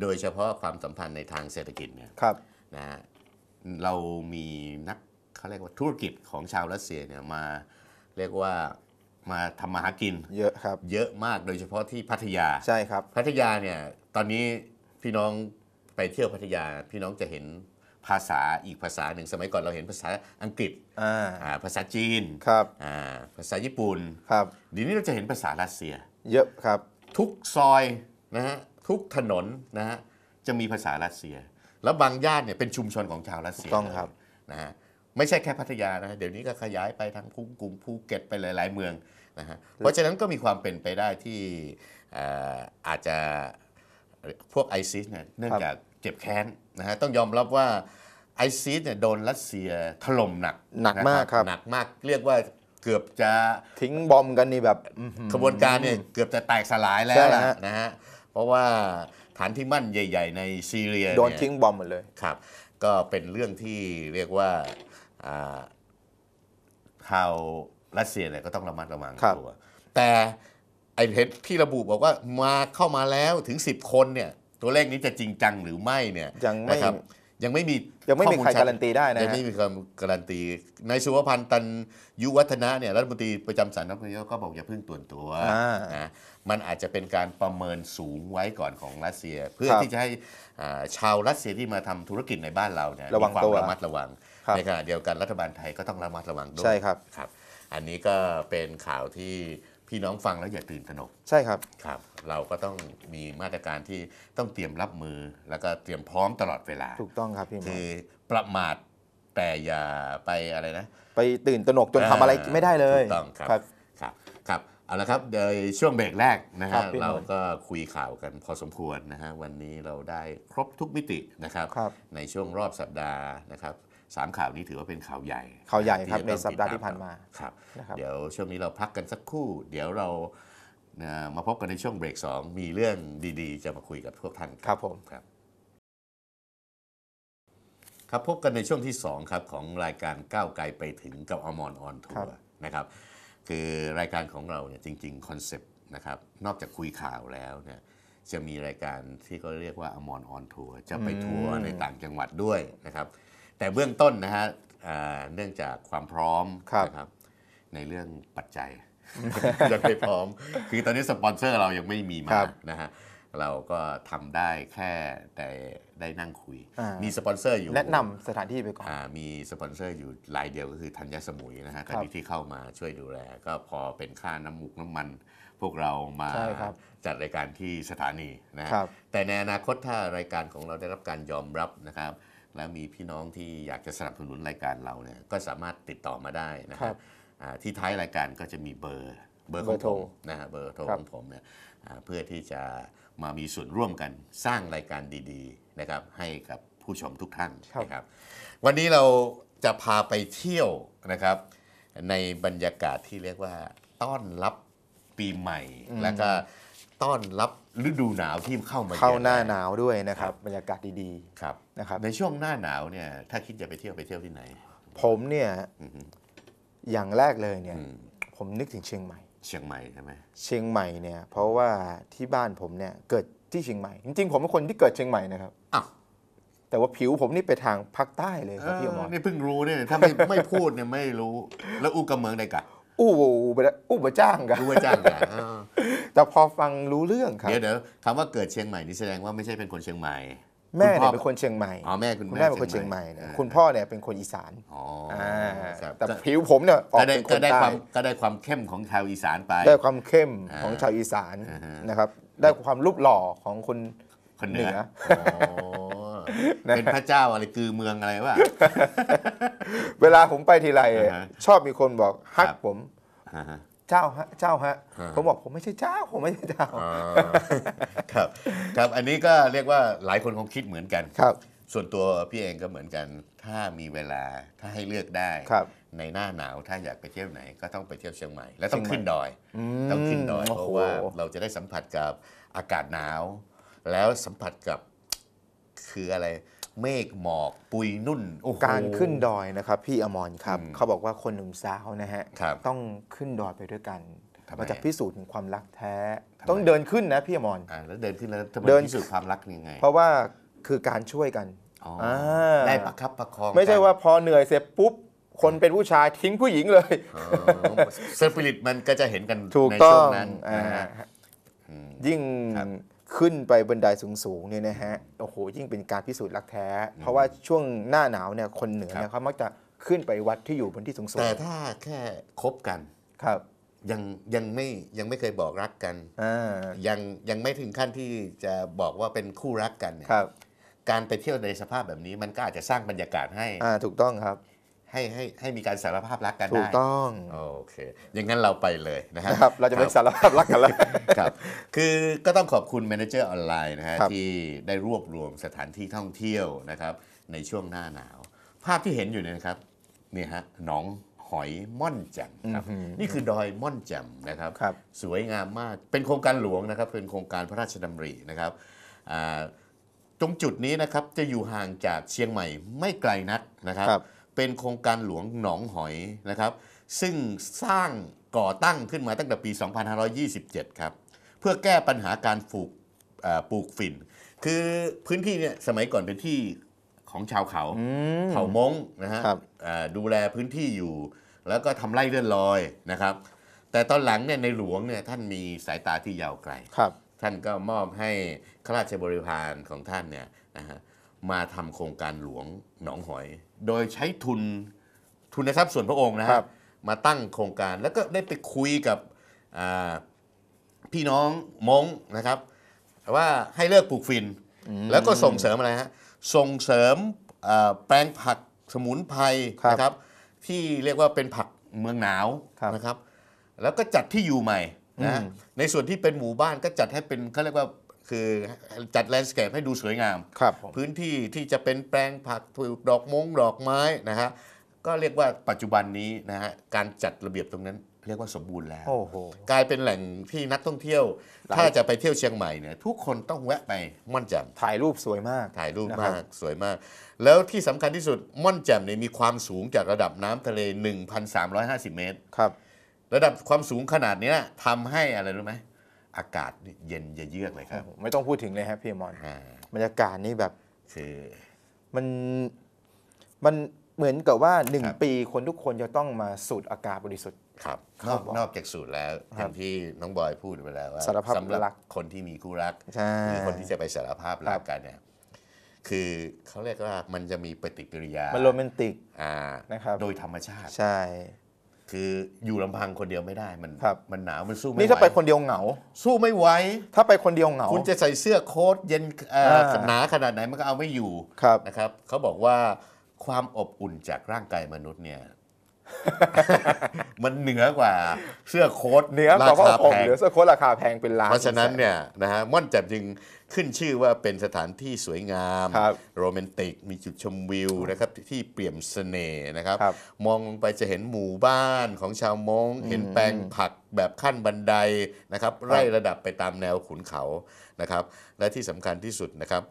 โดยเฉพาะความสัมพันธ์ในทางเศรษฐกิจเนี่ยครับนะฮะเรามีนักเขาเรียกว่าธุรกิจของชาวรัสเซียเนี่ยมาเรียกว่ามาทำมาหากินเยอะครับเยอะมากโดยเฉพาะที่พัทยาใช่ครับพัทยาเนี่ยตอนนี้พี่น้องไปเที่ยวพัทยาพี่น้องจะเห็นภาษาอีกภาษาหนึ่งสมัยก่อนเราเห็นภาษาอังกฤษภาษาจีนครับภาษาญี่ปุ่นครับเดี๋ยวนี้เราจะเห็นภาษารัสเซีย เยอะครับทุกซอยนะฮะทุกถนนนะฮะจะมีภาษารัสเซีย แล้วบางย่านเนี่ยเป็นชุมชนของชาวรัสเซียต้องครับนะฮะไม่ใช่แค่พัทยานะเดี๋ยวนี้ก็ขยายไปทางภูกรุงภูเก็ตไปหลายๆเมืองนะฮะเพราะฉะนั้นก็มีความเป็นไปได้ที่อาจจะพวกไอซิสเนี่ยเนื่องจากเจ็บแค้นนะฮะต้องยอมรับว่าไอซีเนี่ยโดนรัสเซียถล่มหนักหนักมากครับหนักมาก เรียกว่าเกือบจะทิ้งบอมกันนี่แบบขบวนการเนี่ยเกือบจะแตกสลายแล้วนะฮะเพราะว่าฐานที่มั่นใหญ่ ๆ ในซีเรียโดนทิ้งบอมหมดเลยครับก็เป็นเรื่องที่เรียกว่าข่าวรัสเซียเนี่ยก็ต้องระมัดระวังตัวแต่ไอเพชรที่ระบุบอกว่ามาเข้ามาแล้วถึง 10 คนเนี่ยตัวเลขนี้จะจริงจังหรือไม่เนี่ยยังไม่นะครับยังไม่มียังไม่มีใครการันตีได้นะยังไม่มีคาการันตีนายสุวพันธ์ตันยุวัฒนะเนี่ยรัฐมนตรีประจำสรนักนายกก็บอกอย่าเพิ่งต่วนตัวนะมันอาจจะเป็นการประเมินสูงไว้ก่อนของรัสเซีย เพื่อที่จะให้ชาวรัสเซียที่มาทำธุรกิจในบ้านเราเนี่ยระวังตัวระมัดระวังในขณะเดียวกันรัฐบาลไทยก็ต้องระมัดระวังด้วยใช่ครับครับ อันนี้ก็เป็นข่าวที่พี่น้องฟังแล้วอย่าตื่นตระหนกใช่ครับครับ เราก็ต้องมีมาตรการที่ต้องเตรียมรับมือ แล้วก็เตรียมพร้อมตลอดเวลาถูกต้องครับพี่หมอคือประมาทแต่อย่าไปอะไรนะ ไปตื่นตระหนกจนทาอะไรไม่ได้เลยถูกต้องครับครับครับบรบเอาละครับโดยช่วงเบรกแรกนะครัฮะบเราก็คุยข่าวกันพอสมควรนะฮะวันนี้เราได้ครบทุกมิตินะครับครับในช่วงรอบสัปดาห์นะครับสามข่าวนี้ถือว่าเป็นข่าวใหญ่ ข่าวใหญ่ครับ ในสัปดาห์ที่ผ่านมา ครับเดี๋ยวช่วงนี้เราพักกันสักครู่ เดี๋ยวเรามาพบกันในช่วงเบรก 2 มีเรื่องดีๆ จะมาคุยกับพวกท่านครับผมครับ ครับ พบกันในช่วงที่ 2 ครับ ของรายการก้าวไกลไปถึงกับอมรออนทัวร์นะครับ คือรายการของเราเนี่ยจริงๆคอนเซปต์นะครับนอกจากคุยข่าวแล้วเนี่ยจะมีรายการที่ก็เรียกว่าอมรออนทัวร์จะไปทัวร์ในต่างจังหวัดด้วยนะครับแต่เบื้องต้นนะฮะเนื่องจากความพร้อมนะครับ ในเรื่องปัจจัยยังไม่พร้อมคือตอนนี้สปอนเซอร์เรายังไม่มีมานะฮะเราก็ทำได้แค่แต่ได้นั่งคุย มีสปอนเซอร์อยู่แนะนำสถานที่ไปก่อนอมีสปอนเซอร์อยู่รายเดียวก็คือธัญสมุยนะฮะตอนนี้ที่เข้ามาช่วยดูแล ก็พอเป็นค่าน้ำมุกน้ำมันพวกเรามาจัดรายการที่สถานีนะแต่ในอนาคตถ้ารายการของเราได้รับการยอมรับนะครับแล้วมีพี่น้องที่อยากจะสนับสนุนรายการเราเนี่ยก็สามารถติดต่อมาได้นะครับที่ท้ายรายการก็จะมีเบอร์เบอร์ของผมนะฮะเบอร์โทรของผมเนี่ยเพื่อที่จะมามีส่วนร่วมกันสร้างรายการดีๆนะครับให้กับผู้ชมทุกท่านนะครับ วันนี้เราจะพาไปเที่ยวนะครับ ในบรรยากาศที่เรียกว่า ต้อนรับปีใหม่ แล้วก็ต้อนรับฤดูหนาวที่เข้ามาเข้าหน้าหนาวด้วยนะครับ บรรยากาศดี ๆ ครับนะครับ ในช่วงหน้าหนาวเนี่ย ถ้าคิดจะไปเที่ยวไปเที่ยวที่ไหน ผมเนี่ยอย่างแรกเลยเนี่ยผมนึกถึงเชียงใหม่เชียงใหม่ใช่ไหมเชียงใหม่เนี่ยเพราะว่าที่บ้านผมเนี่ยเกิดที่เชียงใหม่ จริง ๆ ผมเป็นคนที่เกิดเชียงใหม่นะครับแต่ว่าผิวผมนี่ไปทางภาคใต้เลยครับพี่อมรนี่เพิ่งรู้เนี่ยถ้าไม่ไม่พูดเนี่ยไม่รู้ แล้วอู้กำเมืองได้กะ อู้อู้บะจ้างกะอู้บะจ้างกะแต่พอฟังรู้เรื่องครับ เดี๋ยวเดี๋ยวคำว่าเกิดเชียงใหม่นี่แสดงว่าไม่ใช่เป็นคนเชียงใหม่แม่เป็นคนเชียงใหม่อ๋อแม่คุณแม่เป็นคนเชียงใหม่นะคุณพ่อเนี่ยเป็นคนอีสานอ๋อแต่ผิวผมเนี่ยออกเป็นคนใต้ก็ได้ความเข้มของชาวอีสานไปได้ความเข้มของชาวอีสานนะครับ ได้ความรูปหล่อของคนเหนือเป็นพระเจ้าอะไรคือเมืองอะไรวะเวลาผมไปทีไรชอบมีคนบอกฮักผมเจ้าฮะเจ้าฮะผมบอกผมไม่ใช่เจ้าผมไม่ใช่เจ้าครับ ครับอันนี้ก็เรียกว่าหลายคนคงคิดเหมือนกันครับ ส่วนตัวพี่เองก็เหมือนกัน ถ้ามีเวลาถ้าให้เลือกได้ครับในหน้าหนาว ถ้าอยากไปเที่ยวไหน ก็ต้องไปเที่ยวเชียงใหม่ และต้องขึ้นดอยต้องขึ้นดอยเพราะว่าเราจะได้สัมผัสกับอากาศหนาว แล้วสัมผัสกับคืออะไรเมฆหมอกปุยนุ่นการขึ้นดอยนะครับ พี่อมรครับ เขาบอกว่าคนหนุ่มสาวนะฮะ ต้องขึ้นดอยไปด้วยกันมาจากพิสูจน์ถึงความรักแท้ ต้องเดินขึ้นนะ พี่อมรอ่าแล้วเดินขึ้นแล้วทำไมพิสูจน์ความรักยังไงเพราะว่าคือการช่วยกันได้ประคับประคองไม่ใช่ว่าพอเหนื่อยเสร็จปุ๊บคนเป็นผู้ชายทิ้งผู้หญิงเลยเซอร์ฟิลิตมันก็จะเห็นกันถูกในต้ช่อวงนั้นะฮะยิ่งขึ้นไปบนไดสูงๆเนี่ยนะฮะ โอ้โห ยิ่งเป็นการพิสูจน์รักแท้ เพราะว่าช่วงหน้าหนาวเนี่ยคนเหนือเนี่ยเขามักจะขึ้นไปวัดที่อยู่บนที่สูงๆแต่ถ้าแค่คบกัน ครับ ยังยังไม่ยังไม่เคยบอกรักกันยังยังไม่ถึงขั้นที่จะบอกว่าเป็นคู่รักกันเนี่ยการไปเที่ยวในสภาพแบบนี้มันก็อาจจะสร้างบรรยากาศให้ อ่า ถูกต้องครับให้ให้ให้มีการสารภาพรักกันได้ถูกต้องโอเคอย่างนั้นเราไปเลยนะครับ เราจะไปสารภาพรักกันแล้วครับคือก็ต้องขอบคุณแมเนเจอร์ออนไลน์นะฮะที่ได้รวบรวมสถานที่ท่องเที่ยวนะครับ ในช่วงหน้าหนาว ภาพที่เห็นอยู่เนี่ยครับนี่ฮะหนองหอยม่อนแจ่มครับนี่คือดอยม่อนแจ่มนะครับรบสวยงามมาก เป็นโครงการหลวงนะครับ เป็นโครงการพระราชดำรินะครับตรงจุดนี้นะครับจะอยู่ห่างจากเชียงใหม่ไม่ไกลนักนะครับรบเป็นโครงการหลวงหนองหอยนะครับ ซึ่งสร้างก่อตั้งขึ้นมาตั้งแต่ปี 2527ครับ เพื่อแก้ปัญหาการปลูกปลูกฝิ่น คือพื้นที่เนี่ยสมัยก่อนเป็นที่ของชาวเขาเผ่ามงนะฮะดูแลพื้นที่อยู่ แล้วก็ทำไร่เลื่อนลอยนะครับ แต่ตอนหลังเนี่ยในหลวงเนี่ยท่านมีสายตาที่ยาวไกลท่านก็มอบให้ข้าราชบริพารของท่านเนี่ยนะฮะ มาทำโครงการหลวงหนองหอยโดยใช้ทุนทุนทรัพย์ส่วนพระองค์นะครับมาตั้งโครงการ แล้วก็ได้ไปคุยกับพี่น้องม้งนะครับว่าให้เลิกปลูกฟินแล้วก็ส่งเสริมอะไรฮะส่งเสริมแปลงผักสมุนไพรนะครับที่เรียกว่าเป็นผักเมืองหนาวนะครับ แล้วก็จัดที่อยู่ใหม่นะในส่วนที่เป็นหมู่บ้านก็จัดให้เป็นเขาเรียกว่าคือจัดแลนด์สเคปให้ดูสวยงามครับพื้นที่ที่จะเป็นแปลงผักถลูกดอกมงดอกไม้นะฮะก็เรียกว่าปัจจุบันนี้นะฮะการจัดระเบียบตรงนั้นเรียกว่าสมบูรณ์แล้วโอ้โหกลายเป็นแหล่งที่นักท่องเที่ยว ถ้าจะไปเที่ยวเชียงใหม่เนี่ยทุกคนต้องแวะไปม่อนแจ่มถ่ายรูปสวยมาก ถ่ายรูปมากสวยมาก แล้วที่สำคัญที่สุดม่อนแจ่มเนี่ยมีความสูงจากระดับน้ำทะเล 1,350 เมตรครับระดับความสูงขนาดนี้ททำให้อะไรรู้ไหมอากาศเย็นเยือกเลยครับ ไม่ต้องพูดถึงเลยครับพี่มอนบรรยากาศนี่แบบ คือมันมันเหมือนกับว่าหนึ่งปีคนทุกคนจะต้องมาสูดอากาศบริสุทธิ์ ครับนอกนอกจากสูตรแล้วอย่างที่น้องบอยพูดไปแล้วว่าสารภาพรักคนที่มีคู่รักหรือคนที่จะไปสารภาพรักกันเนี่ยคือเขาเรียกว่า มันจะมีปฏิกิริยามันโรแมนติกนะครับโดยธรรมชาติใช่คืออยู่ลำพังคนเดียวไม่ได้มัน มันหนาวมันสู้ไม่นี่ ถ้าไปคนเดียวเหงาสู้ไม่ไหวถ้าไปคนเดียวเหงา คุณจะใส่เสื้อโค้ทเย็นหนาขนาดไหนมันก็เอาไม่อยู่นะครับ เขาบอกว่า ความอบอุ่นจากร่างกายมนุษย์เนี่ยมันเหนือกว่าเสื้อโค้ทเหนือราคาแพาเหนือเสื้อโค้ทราคาแพงเป็นล้านเพราะฉะนั้นเนี่ยนะฮะม่อนแจ่มจึงขึ้นชื่อว่าเป็นสถานที่สวยงาม โรแมนติกมีจุดชมวิวนะครับที่เปี่ยมเสน่ห์นะครับ มองลงไปจะเห็นหมู่บ้านของชาวมงเห็นแปลงผักแบบขั้นบันไดนะครับไล่ระดับไปตามแนวขุนเขานะครับ และที่สำคัญที่สุดนะครับ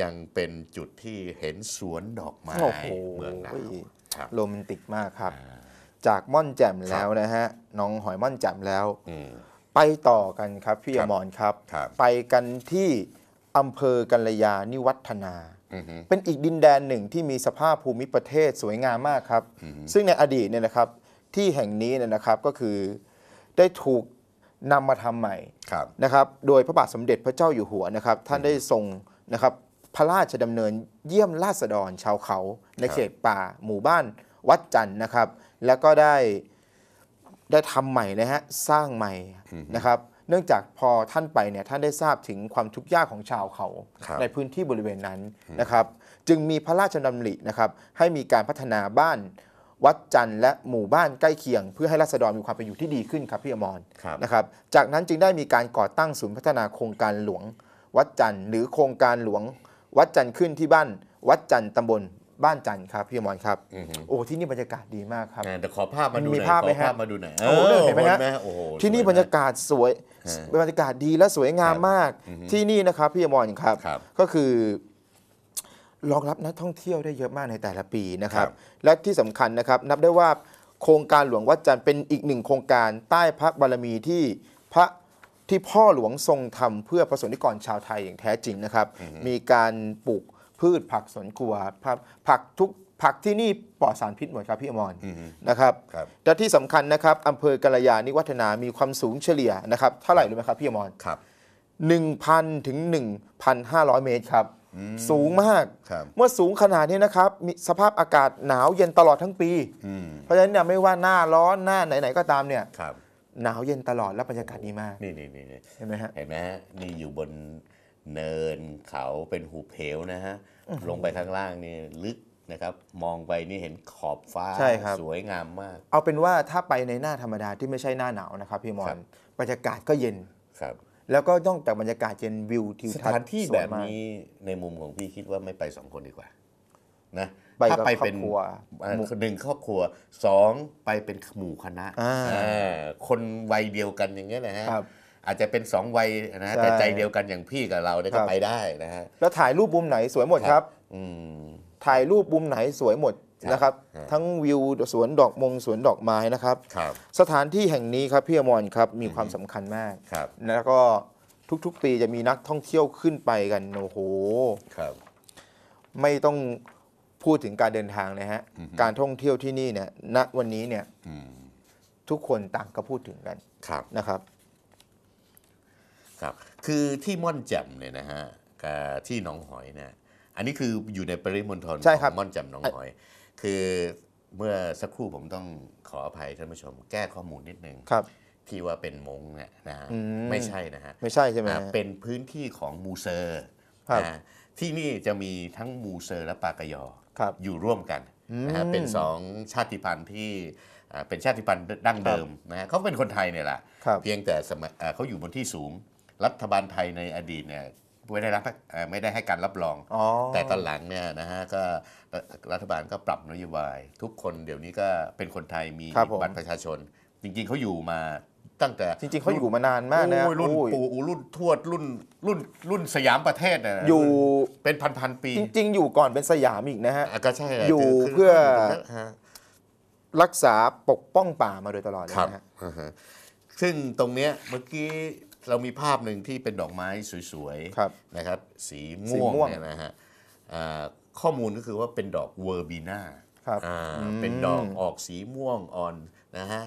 ยังเป็นจุดที่เห็นสวนดอกไม้เมืองหนาว โรแมนติกมากครับจากม่อนแจ่มแล้วนะฮะน้องหอยม่อนแจ่มแล้วไปต่อกันครับพี่อมรครับ ไปกันที่อำเภอกัลยานิวัฒนาเป็นอีกดินแดนหนึ่งที่มีสภาพภูมิประเทศสวยงามมากครับ ซึ่งในอดีตเนี่ยนะครับที่แห่งนี้เนี่ยนะครับก็คือได้ถูกนำมาทำใหม่นะครับ โดยพระบาทสมเด็จพระเจ้าอยู่หัวนะครับ ท่านได้ทรงนะครับ พระราชดำเนินเยี่ยมราษฎรชาวเขาในเขตป่าหมู่บ้านวัดจันทร์นะครับแล้วก็ได้ได้ทำใหม่นะฮะสร้างใหม่ นะครับเนื่องจากพอท่านไปเนี่ยท่านได้ทราบถึงความทุกข์ยากของชาวเขา ในพื้นที่บริเวณนั้นนะครับ จึงมีพระราชดำรินะครับ ให้มีการพัฒนาบ้านวัดจันทร์และหมู่บ้านใกล้เคียง เพื่อให้ราษฎรมีความเป็นอยู่ที่ดีขึ้นครับพี่อมรนะครับจากนั้นจึงได้มีการก่อตั้งศูนย์พัฒนาโครงการหลวง วัดจันทร์ หรือโครงการหลวง วัดจันทร์ขึ้นที่บ้าน วัดจันทร์ตำบลบ้านจันทร์ครับพี่อมรครับโอ้ที่นี่บรรยากาศดีมากครับแต่ขอภาพมาดูมีภาพไหมาพมาดูหน่อยโอ้เห็นไหมฮะที่นี่บรรยากาศสวย บรรยากาศดีและสวยงามมากที่นี่นะครับพี่อมรครับก็คือรองรับนักท่องเที่ยวได้เยอะมากในแต่ละปีนะครับ และที่สำคัญนะครับ นับได้ว่าโครงการหลวงวัดจันทร์เป็นอีกหนึ่งโครงการใต้พระบารมีที่พระที่พ่อหลวงทรงทำเพื่อประสงนิกรชาวไทยอย่างแท้จริงนะครับมีการปลูกพืชผักสวนครัวัผักทุกผักที่นี่ปลอดสารพิษหมดครับพี่อมรนะครับครับและที่สำคัญนะครับอำเภอกระยาณิวัฒนามีความสูงเฉลี่ยนะครับเท่าไหร่รู้ไหมครับพี่อมรครับ1,000 ถึง 1,500 เมตรครับ สูงมากเมื่อสูงขนาดนี้นะครับ มีสภาพอากาศหนาวเย็นตลอดทั้งปีเพราะฉะนั้นเนี่ยไม่ว่าหน้าร้อนหน้าไหนๆก็ตามเนี่ยหนาวเย็นตลอดและบรรยากาศดีมากนี่นี่นี่เห็นไหมฮะเห็นไหมฮะนี่อยู่บนเนินเขาเป็นหุบเหวนะฮะลงไปข้างล่าง นี่ลึกนะครับ มองไปนี่เห็นขอบฟ้าสวยงามมาก เอาเป็นว่าถ้าไปในหน้าธรรมดาที่ไม่ใช่หน้าหนาวนะครับ พี่มอรนบรรยากาศก็เย็นครับ แล้วก็ต้องจากบรรยากาศเย็นวิวทิวทัศถาน์ที่แบบนี้ในมุมของพี่คิดว่าไม่ไปสองคนดีกว่านะไปถ้าไปเป็นหนึ่งครอบครัวสองไปเป็นหมู่คณะคนวัยเดียวกันอย่างเงี้ยนะฮะอาจจะเป็นสองวัยนะแต่ใจเดียวกันอย่างพี่กับเราเนี่ยก็ไปได้นะฮะแล้วถ่ายรูปมุมไหนสวยหมดครับถ่ายรูปมุมไหนสวยหมดนะครับ ทั้งวิวสวนดอกมงสวนดอกไม้นะครับสถานที่แห่งนี้ครับพี่อมรครับ มีความสำคัญมากแล้วก็ทุกๆปีจะมีนักท่องเที่ยวขึ้นไปกันโอ้โหไม่ต้องพูดถึงการเดินทางนะฮะการท่องเที่ยวที่นี่เนี่ยณวันนี้เนี่ยทุกคนต่างก็พูดถึงกันนะครับครับ คือที่ม่อนแจ่มเนี่ยนะฮะกับที่หนองหอยเนี่ยอันนี้คืออยู่ในปริมณฑลใช่ครับของม่อนแจ่มหนองหอย คือเมื่อสักครู่ผมต้องขออภัยท่านผู้ชม แก้ข้อมูลนิดนึง ครับ ที่ว่าเป็นมงเนี่ยนะฮะ ไม่ใช่นะฮะ ไม่ใช่ใช่ไหมเป็นพื้นที่ของมูเซอร์นะที่นี่จะมีทั้งมูเซอร์และปากยอ ครับ อยู่ร่วมกันนะฮะ เป็นสองชาติพันธุ์ที่เป็นชาติพันธุ์ดั้งเดิมนะฮะเขาเป็นคนไทยเนี่ยแหละเพียงแต่เขาอยู่บนที่สูงรัฐบาลไทยในอดีตเนี่ยไม่ได้รับไม่ได้ให้การรับรองอแต่ตอนหลังเนี่ยนะฮะก็รัฐบาลก็ปรับนโยบาย ทุกคนเดี๋ยวนี้ก็เป็นคนไทยมีบัตรประชาชน จริง ๆ เขาอยู่มา ตั้งแต่จริง ๆ เขาอยู่มานานมากนะรุ่นปู่รุ่นทวดรุ่นรุ่น รุ่นสยามประเทศนะอยู่เป็นพัน ๆ ปี จริงๆ อยู่ก่อนเป็นสยามอีกนะฮะก็ใช่อยู่เพื่อ รักษาปกป้องป่ามาโดยตลอดเลยนะฮะซึ่งตรงเนี้ยเมื่อกี้เรามีภาพหนึ่งที่เป็นดอกไม้สวยๆนะครับ สีม่วงวงเนี่ยนะฮะข้อมูลก็คือว่าเป็นดอกเวอร์บีนาครับเป็นดอกออกสีม่วงอ่อนนะฮะ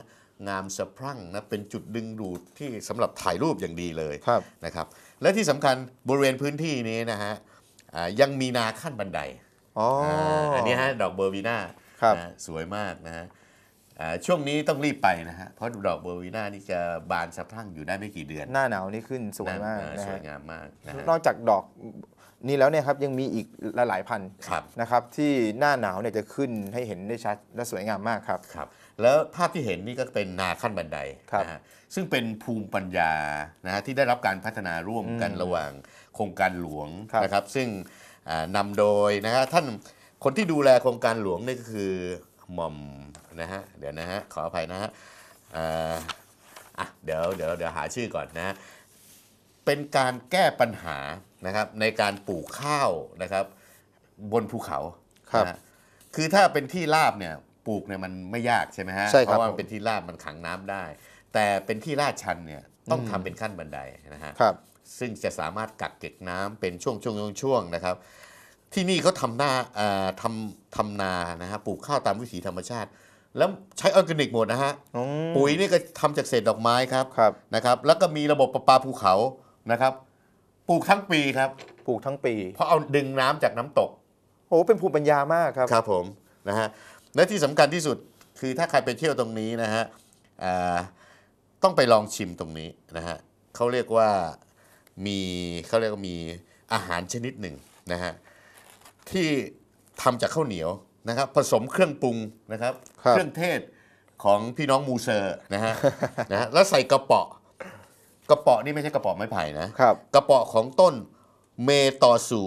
งามสะพรั่งนะเป็นจุดดึงดูดที่สำหรับถ่ายรูปอย่างดีเลยนะครับ และที่สำคัญบริเวณพื้นที่นี้นะฮะยังมีนาขั้นบันไดอ๋ออันนี้ฮะดอกเบอร์บีนาสวยมากนะฮะช่วงนี้ต้องรีบไปนะฮะเพราะดอกเบอร์วีน่านี่จะบานสะพรั่งอยู่ได้ไม่กี่เดือน หน้าหนาวนี่ขึ้นสวยมากนะสวยงามมาก นอกจากดอกนี่แล้วเนี่ยครับยังมีอีกหลายพันนะครับที่หน้าหนาวเนี่ยจะขึ้นให้เห็นได้ชัดและสวยงามมากครับครับ แล้วภาพที่เห็นนี่ก็เป็นนาขั้นบันไดนะฮะซึ่งเป็นภูมิปัญญานะฮะที่ได้รับการพัฒนาร่วมกันระหว่างโครงการหลวงนะครับซึ่งนำโดยนะฮะท่านคนที่ดูแลโครงการหลวงนี่ก็คือหม่อมนะฮะ เดี๋ยวนะฮะ ขออภัยนะฮะ อ่ะเดี๋ยวเดี๋ยวเดี๋ยวหาชื่อก่อนนะเป็นการแก้ปัญหานะครับในการปลูกข้าวนะครับบนภูเขา ครับนะคือถ้าเป็นที่ราบเนี่ยปลูกเนี่ยมันไม่ยากใช่ไหมฮะ เพราะว่าเป็นที่ราบมันขังน้ำได้ แต่เป็นที่ลาดชันเนี่ยต้องทำเป็นขั้นบันไดนะฮะ ครับ ซึ่งจะสามารถกักเก็บน้ำเป็นช่วงช่วงช่วงนะครับ ที่นี่เขาทำหน้าทำทำนา นะฮะ ปลูกข้าวตามวิถีธรรมชาติแล้วใช้ออร์แกนิกหมดนะฮะ ปุ๋ยนี่ก็ทำจากเศษดอกไม้ครับ ครับ นะครับ แล้วก็มีระบบประปาภูเขา นะครับ ปลูกทั้งปีครับ ปลูกทั้งปี เพราะเอาดึงน้ำจากน้ำตกโอ้เป็นภูมิปัญญามากครับ ครับผม นะฮะ และที่สำคัญที่สุดคือถ้าใครไปเที่ยวตรงนี้นะฮะต้องไปลองชิมตรงนี้นะฮะเขาเรียกว่ามีเขาเรียกว่ามีอาหารชนิดหนึ่งนะฮะที่ทำจากข้าวเหนียวนะครับผสมเครื่องปรุงนะครับครบเครื่องเทศของพี่น้องมูเซอร์นะฮะนะแล้วใส่กระเป๋อกระเป๋อนี่ไม่ใช่กระเป๋อไม้ไผ่นะครับ กระเป๋อของต้นเมตอสู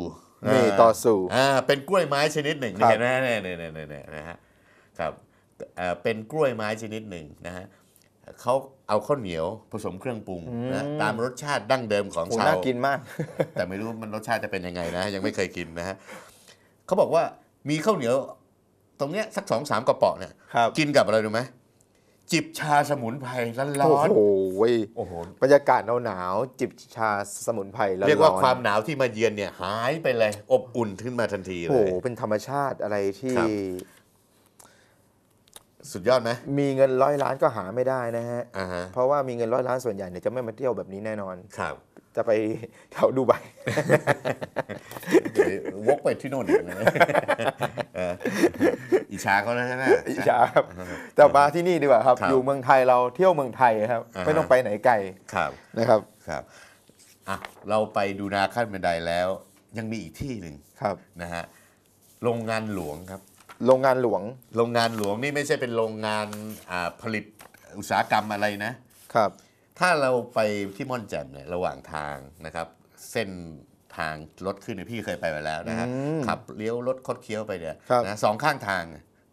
เมตอสูอ่าเป็นกล้วยไม้ชนิดหนึ่งนี่เห็นไหมเนี่ยเนี่ยเนี่ยน่นะฮะครับอ่าเป็นกล้วยไม้ชนิดหนึ่งนะฮะเขาเอาข้าวเหนียวผสมเครื่องปรุงนะตามรสชาติดั้งเดิมของ้ชาวน่ากินมาก แต่ไม่รู้มันรสชาติจะเป็นยังไงนะ ยังไม่เคยกินนะฮะเขาบอกว่ามีข้าวเหนียวตรงเนี้ยสักสองสามกระป๋องเนี่ยกินกับอะไรรู้ไหม จิบชาสมุนไพรร้อนโอ้โหโอ้โหบรรยากาศหนาวๆจิบชาสมุนไพรเรียกว่าความหนาวที่มาเยือนเนี่ย หายไปเลย อบอุ่นขึ้นมาทันทีเลยโอ้โหเป็นธรรมชาติอะไรที่สุดยอดไหมมีเงินร้อยล้านก็หาไม่ได้นะฮะ uh-huh. เพราะว่ามีเงินร้อยล้านส่วนใหญ่เนี่ยจะไม่มาเที่ยวแบบนี้แน่นอนครับจะไปแถวดูใบวกไปที่โน่นอีกนะอิชาเขาแล้วใช่ไหมอิชาครับ แต่มาที่นี่ดีกว่าครับอยู่เมืองไทยเราเที่ยวเมืองไทยครับไม่ต้องไปไหนไกลครับ นะครับครับอ่ะเราไปดูนาขั้นบันไดแล้ว ยังมีอีกที่หนึ่งครับนะฮะโรงงานหลวงครับ โรงงานหลวง โรงงานหลวงนี่ไม่ใช่เป็นโรงงานผลิตอุตสาหกรรมอะไรนะ ครับถ้าเราไปที่ม่อนแจ่มเนี่ยระหว่างทางนะครับ เส้นทางรถขึ้นเนี่ยพี่เคยไปมาแล้วนะฮะขับ เลี้ยวรถคดเคี้ยวไปเนี่ยนะสองข้างทาง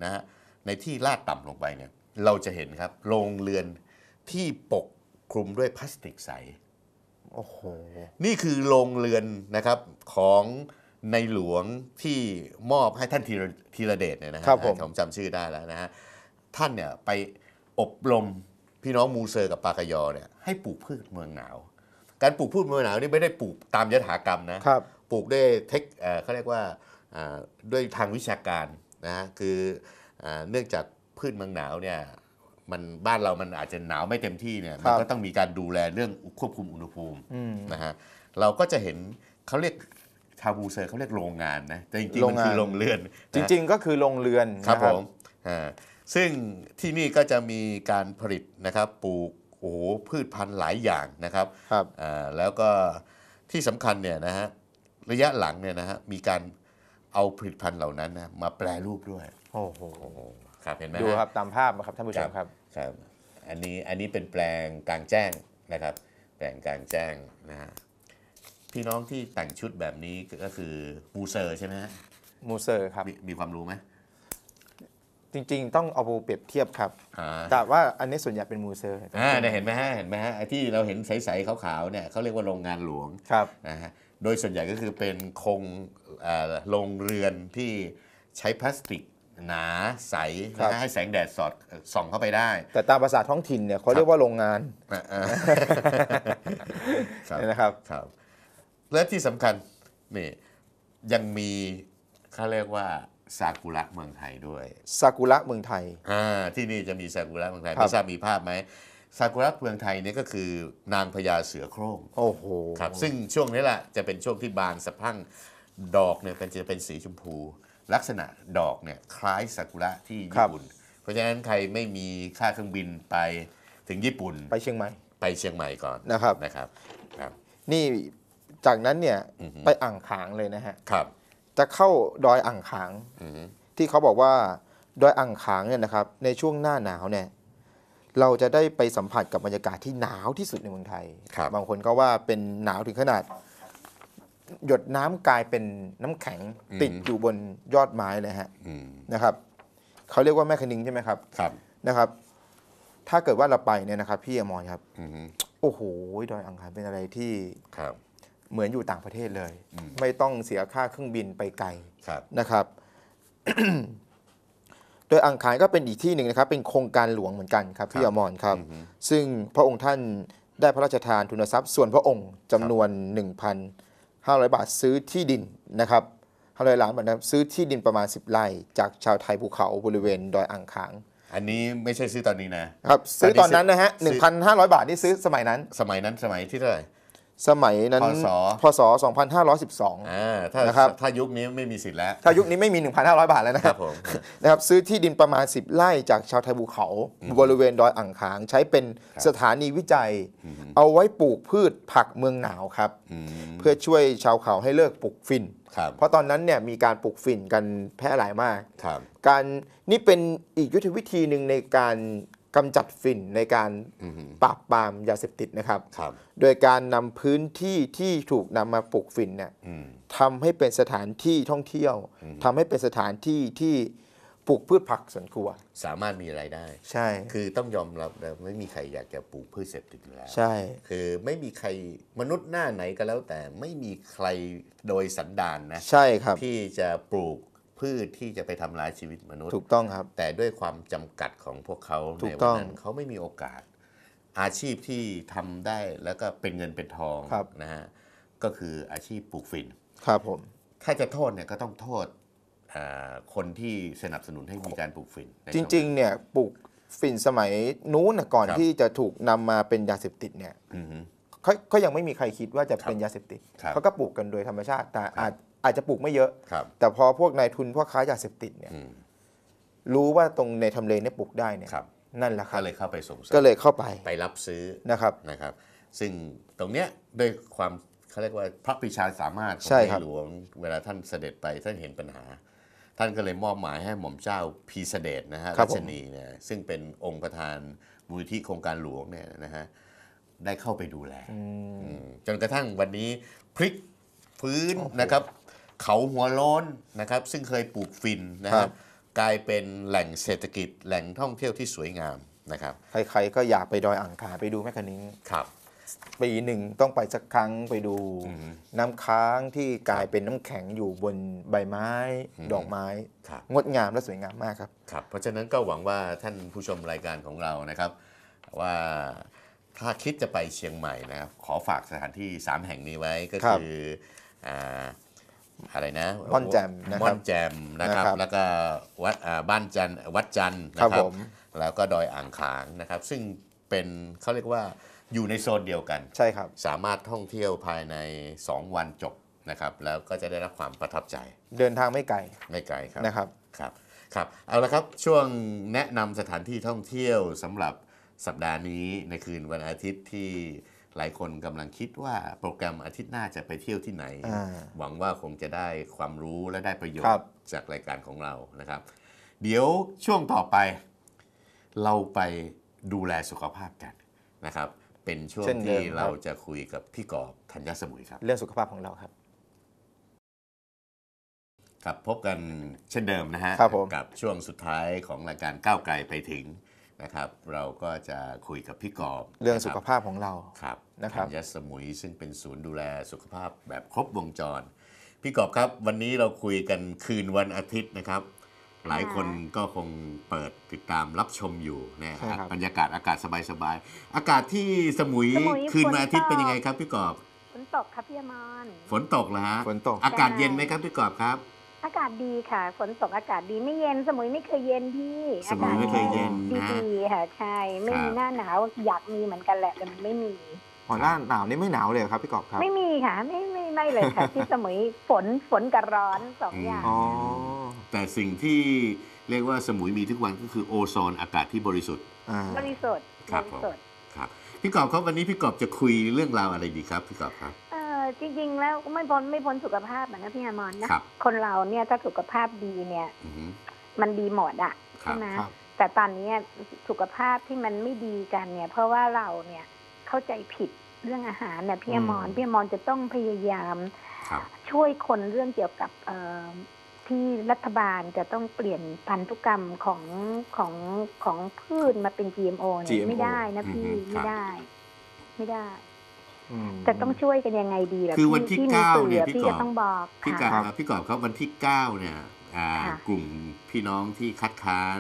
นะฮะในที่ลาดต่ำลงไปเนี่ย เราจะเห็นครับ โรงเรือนที่ปกคลุมด้วยพลาสติกใสโอ้โห นี่คือโรงเรือนนะครับของในหลวงที่มอบให้ท่านธีรเดชเนี่ยนะฮะครับผมผมจำชื่อได้แล้วนะฮะท่านเนี่ยไปอบรมพี่น้องมูเซอร์ กับปากยอเนี่ยให้ปลูกพืชเมืองหนาว การปลูกพืชเมืองหนาวนี่ไม่ได้ปลูกตามยถากรรมนะครับปลูกด้วยเทคเเขาเรียกว่าด้วยทางวิชาการนะคืออเนื่องจากพืชเมืองหนาวเนี่ยมันบ้านเรามันอาจจะหนาวไม่เต็มที่เนี่ยมันก็ต้องมีการดูแลเรื่องควบคุมอุณหภูมินะฮะเราก็จะเห็นเขาเรียกชาวมูเซอร์เขาเรียกโรงงานนะแต่จริงๆมันคือโรงเรือน จริง ๆ ก็คือโรงเรือนนะครับผมอ่าซึ่งที่นี่ก็จะมีการผลิตนะครับ ปลูกโอ้โหพืชพันธุ์หลายอย่างนะครับครับอ่า แล้วก็ที่สำคัญเนี่ยนะฮะ ระยะหลังเนี่ยนะฮะ มีการเอาผลิตภัณฑ์เหล่านั้นนะมาแปลรูปด้วยโอ้โหโอ้โหครับเห็นไหมดูครับตามภาพนะครับท่านผู้ชมครับ ครับ อันนี้ อันนี้เป็นแปลงกลางแจ้งนะครับ แปลงกลางแจ้งนะฮะพี่น้องที่แต่งชุดแบบนี้ก็คือมูเซอร์ใช่ไหมฮะมูเซอร์ครับมมีความรู้ไหมจริงๆ ต้องเอาเปรียบเทียบครับ แต่ว่าอันนี้ส่วนใหญ่เป็นมูเซอร์อ่าเนี่ยเห็นไหมฮะเห็นไหมฮะที่เราเห็นใสๆขาวๆเนี่ยเขาเรียกว่าโรงงานหลวงครับนะฮะโดยส่วนใหญ่ก็คือเป็นโครงโรงเรือนที่ใช้พลาสติกหนาใสนะให้แสงแดดสอดส่องเข้าไปได้ แต่ตามภาษาท้องถิ่นเนี่ยเขาเรียกว่าโรงงานนี่นะครับครับและที่สำคัญนี่ยังมีเขาเรียกว่าซากุระเมืองไทยด้วยซากุระเมืองไทยอ่าที่นี่จะมีซากุระเมืองไทยไม่ทราบมีภาพไหมซากุระเมืองไทยนี่ก็คือนางพญาเสือโคร่งโอ้โหครับซึ่งช่วงนี้แหละ จะเป็นช่วงที่บานสะพั่ง ดอกเนี่ยจะเป็นสีชมพู ลักษณะดอกเนี่ยคล้ายซากุระที่ญี่ปุ่น เพราะฉะนั้นใครไม่มีค่าเครื่องบินไปถึงญี่ปุ่น ไปเชียงใหม่ ไปเชียงใหม่ก่อนนะครับนะครับครับนี่จากนั้นเนี่ยไปอ่างขางเลยนะฮะครับจะเข้าดอยอ่างขางที่เขาบอกว่าดอยอ่างขางเนี่ยนะครับ ในช่วงหน้าหนาวเนี่ยเราจะได้ไปสัมผัสกับบรรยากาศที่หนาวที่สุดในเมืองไทยบบางคนก็ว่าเป็นหนาวถึงขนาด หยดน้ำกลายเป็นน้ำแข็งติดอยู่บนยอดไม้เลยฮะนะครับ เขาเรียกว่าแม่คณิงใช่ไหมครับ ครับ นะครับ ถ้าเกิดว่าเราไปเนี่ยนะครับ พี่อมรครับโอ้โหดอยอ่างขางเป็นอะไรที่ครับเหมือนอยู่ต่างประเทศเลย ไม่ต้องเสียค่าเครื่องบินไปไกลนะครับ โดยอังคารก็เป็นอีกที่หนึ่งนะครับ เป็นโครงการหลวงเหมือนกันครับพี่อมรครับ ซึ่งพระองค์ท่านได้พระราชทานทุนทรัพย์ส่วนพระองค์จำนวน 1,500 บาทซื้อที่ดินนะครับห้าร้อยล้านบาทนะซื้อที่ดินประมาณ 10 ไร่ จากชาวไทยภูเขาบริเวณดอยอ่างขางอันนี้ไม่ใช่ซื้อตอนนี้นะครับซื้อตอนนั้นนะฮะหนึ่งพันห้าร้อยบาทนี่ซื้อสมัยนั้น สมัยนั้นสมัยที่เท่าไหร่สมัยนั้นพศพศ2512อา้นะครับถ้ายุคนี้ไม่มีสิทธิ์แล้ว ถ้ายุคนี้ไม่มี 1,500 บาท แล้วนะครับ นะครับซื้อที่ดินประมาณ 10 ไร่จากชาวไทยบูเขาบริเวณดอยอ่างขางใช้เป็นสถานีวิจัย เอาไว้ปลูกพืชผักเมืองหนาวครับ เพื่อช่วยชาวเขาให้เลิกปลูกฟิน เพราะตอนนั้นเนี่ยมีการปลูกฟินกันแพร่หลายมากการนี่เป็นอีกยุทธวิธีหนึ่งในการกำจัดฝิ่นในการปราบปรามยาเสพติดนะครับ โดยการนำพื้นที่ที่ถูกนำมาปลูกฝิ่นเนี่ยทำให้เป็นสถานที่ท่องเที่ยว ทำให้เป็นสถานที่ที่ปลูกพืชผักสวนครัว สามารถมีไรายได้ ใช่ คือต้องยอมรับไม่มีใครอยากจะปลูกพืชเสพติดแล้ว ใช่ คือไม่มีใครมนุษย์หน้าไหนก็แล้วแต่ไม่มีใครโดยสันดานนะ ใช่ครับ ที่จะปลูกพืชที่จะไปทำลายชีวิตมนุษย์ ถูกต้องครับ แต่ด้วยความจำกัดของพวกเขาในวันนั้น เขาไม่มีโอกาสอาชีพที่ทำได้แล้วก็เป็นเงินเป็นทองนะฮะก็คืออาชีพปลูกฝิ่นครับผมถ้าจะโทษเนี่ยก็ต้องโทษคนที่สนับสนุนให้มีการปลูกฝิ่นจริงๆ เนี่ยปลูกฝิ่นสมัยนู้นก่อนที่จะถูกนำมาเป็นยาเสพติดเนี่ยเขาเขายังไม่มีใครคิดว่าจะเป็นยาเสพติดเขาก็ปลูกกันโดยธรรมชาติแต่อาจอาจจะปลูกไม่เยอะ แต่พอพวกนายทุนพวกค้ายาเสพติดเนี่ยรู้ว่าตรงในทำเลเนี่ยปลูกได้เนี่ยนั่นแหละครับก็เลยเข้าไปส่งเสริมก็เลยเข้าไปไปรับซื้อนะครับนะครับ ซึ่งตรงเนี้ยด้วยความเขาเรียกว่าพระปิชาสามารถของในหลวง เวลาท่านเสด็จไปท่านเห็นปัญหา ท่านก็เลยมอบหมายให้หม่อมเจ้าพีเสด็จนะฮะรัชนีเนี่ยซึ่งเป็นองค์ประธานมูลที่โครงการหลวงเนี่ยนะฮะได้เข้าไปดูแลจนกระทั่งวันนี้พลิกฟื้นนะครับเขาหัวโล้นนะครับ ซึ่งเคยปลูกฟินนะครับ กลายเป็นแหล่งเศรษฐกิจแหล่งท่องเที่ยวที่สวยงามนะครับใครๆก็อยากไปดอยอ่างขางไปดูแม่คะนิ้งครับปีหนึ่งต้องไปสักครั้งไปดูน้ำค้างที่กลายเป็นน้ำแข็งอยู่บนใบไม้ดอกไม้งดงามและสวยงามมากครับครับ เพราะฉะนั้นก็หวังว่าท่านผู้ชมรายการของเรานะครับ ว่าถ้าคิดจะไปเชียงใหม่นะครับ ขอฝากสถานที่3แห่งนี้ไว้ก็คือออะไรนะม้อนแจมนะครับม้อนแจมนะครับ แล้วก็วัดบ้านจันวัดจันนะครับแล้วก็ดอยอ่างขางนะครับ ซึ่งเป็นเขาเรียกว่าอยู่ในโซนเดียวกันใช่ครับ สามารถท่องเที่ยวภายใน 2 วันจบนะครับ แล้วก็จะได้รับความประทับใจ เดินทางไม่ไกลไม่ไกลครับนะครับครับครับเอาละครับช่วงแนะนำสถานที่ท่องเที่ยวสำหรับสัปดาห์นี้ในคืนวันอาทิตย์ที่หลายคนกำลังคิดว่าโปรแกรมอาทิตย์หน้าจะไปเที่ยวที่ไหน หวังว่าคงจะได้ความรู้และได้ประโยชน์จากรายการของเรานะครับ เดี๋ยวช่วงต่อไปเราไปดูแลสุขภาพกันนะครับ เป็นช่วงที่เราจะคุยกับพี่กอบธัญญสมุยครับ เรื่องสุขภาพของเราครับครับพบกันเช่นเดิมนะฮะกับช่วงสุดท้ายของรายการก้าวไกลไปถึงนะครับเราก็จะคุยกับพี่กอบเรื่องสุขภาพของเราครับนะครับยัสมุยซึ่งเป็นศูนย์ดูแลสุขภาพแบบครบวงจร พี่กอบครับวันนี้เราคุยกันคืนวันอาทิตย์นะครับ หลายคนก็คงเปิดติดตามรับชมอยู่นะครับบรรยากาศอากาศสบายสบายอากาศที่สมุยคืนวันอาทิตย์เป็นยังไงครับ พี่กอบฝนตกครับพี่อมรฝนตกเหรอฮะฝนตกอากาศเย็นไหมครับ พี่กอบครับอากาศดีค่ะ ฝนตกอากาศดีไม่เย็นสมุยไม่เคยเย็นพี่สมุยไม่เคยเย็นนะดีค่ะ ใช่ไม่มีหน้าหนาวอยากมีเหมือนกันแหละแต่มไม่มีออหน้าหนาวนี่ไม่หนาวเลยครับพี่กอบครับ ไม่มีค่ะไม่ไม่ไม่เลยค่ะที่สมุยฝนฝนกับร้อนสองอย่างอ๋อแต่สิ่งที่เรียกว่าสมุยมีทุกวันก็คือ โอโซนอากาศที่บริสุทธิ์บริสุทธิ์รครับ พี่กอบครับวันนี้พี่กอบจะคุยเรื่องราวอะไรดีครับพี่กอบครับจริงๆแล้วไม่พ้นไม่พ้นสุขภาพเหมือนะพี่อมรนะคนเราเนี่ยถ้าสุขภาพดีเนี่ยมันดีหมดอะใช่ไหมแต่ตอนนี้สุขภาพที่มันไม่ดีกันเนี่ย เพราะว่าเราเนี่ยเข้าใจผิดเรื่องอาหารเนี่ยพี่อมรพี่อมรจะต้องพยายาม ช่วยคนเรื่องเกี่ยวกับเอที่รัฐบาลจะต้องเปลี่ยน พันธุกรรมของของของพืชมาเป็น GMO เนี่ย GMO ไม่ได้นะพี่ไม่ได้ ไม่ได้จะต้องช่วยกันยังไงดีล่ะคือวันที่เก้าเนี่ยพี่กอบต้องบอกพี่กอบครับพี่กอบเขาวันที่เก้าเนี่ยกลุ่มพี่น้องที่คัดค้าน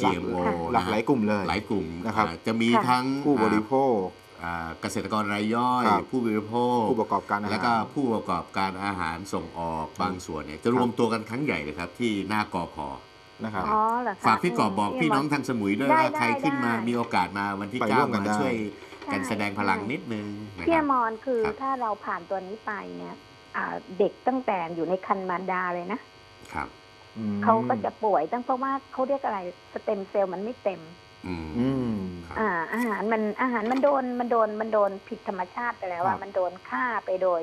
g m o หลากหลายกลุ่มเลยหลายกลุ่มนะครับจะมีทั้งผู้บริโภคเกษตรกรรายย่อยผู้บริโภคผู้ประกอบการและก็ผู้ประกอบการอาหารส่งออกบางส่วนเนี่ยจะรวมตัวกันครั้งใหญ่เลยครับที่หน้ากอพอนะครับฝากพี่กอบบอกพี่น้องทางสมุยด้วยว่าใครขึ้นมามีโอกาสมาวันที่เก้ามาช่วยการแสดงพลังนิดนึงเพี่ยมอนคือถ้าเราผ่านตัวนี้ไปเนี่ยเด็กตั้งแต่อยู่ในคันมารดาเลยนะ ครับเขาก็จะป่วยตั้งเพราะว่าเขาเรียกอะไรสเต็มเซลล์มันไม่เต็มอาอาหารมันอาหารมันโดนมันโดนมันโดนผิดธรรมชาติไปแล้วว่ามันโดนฆ่าไปโดย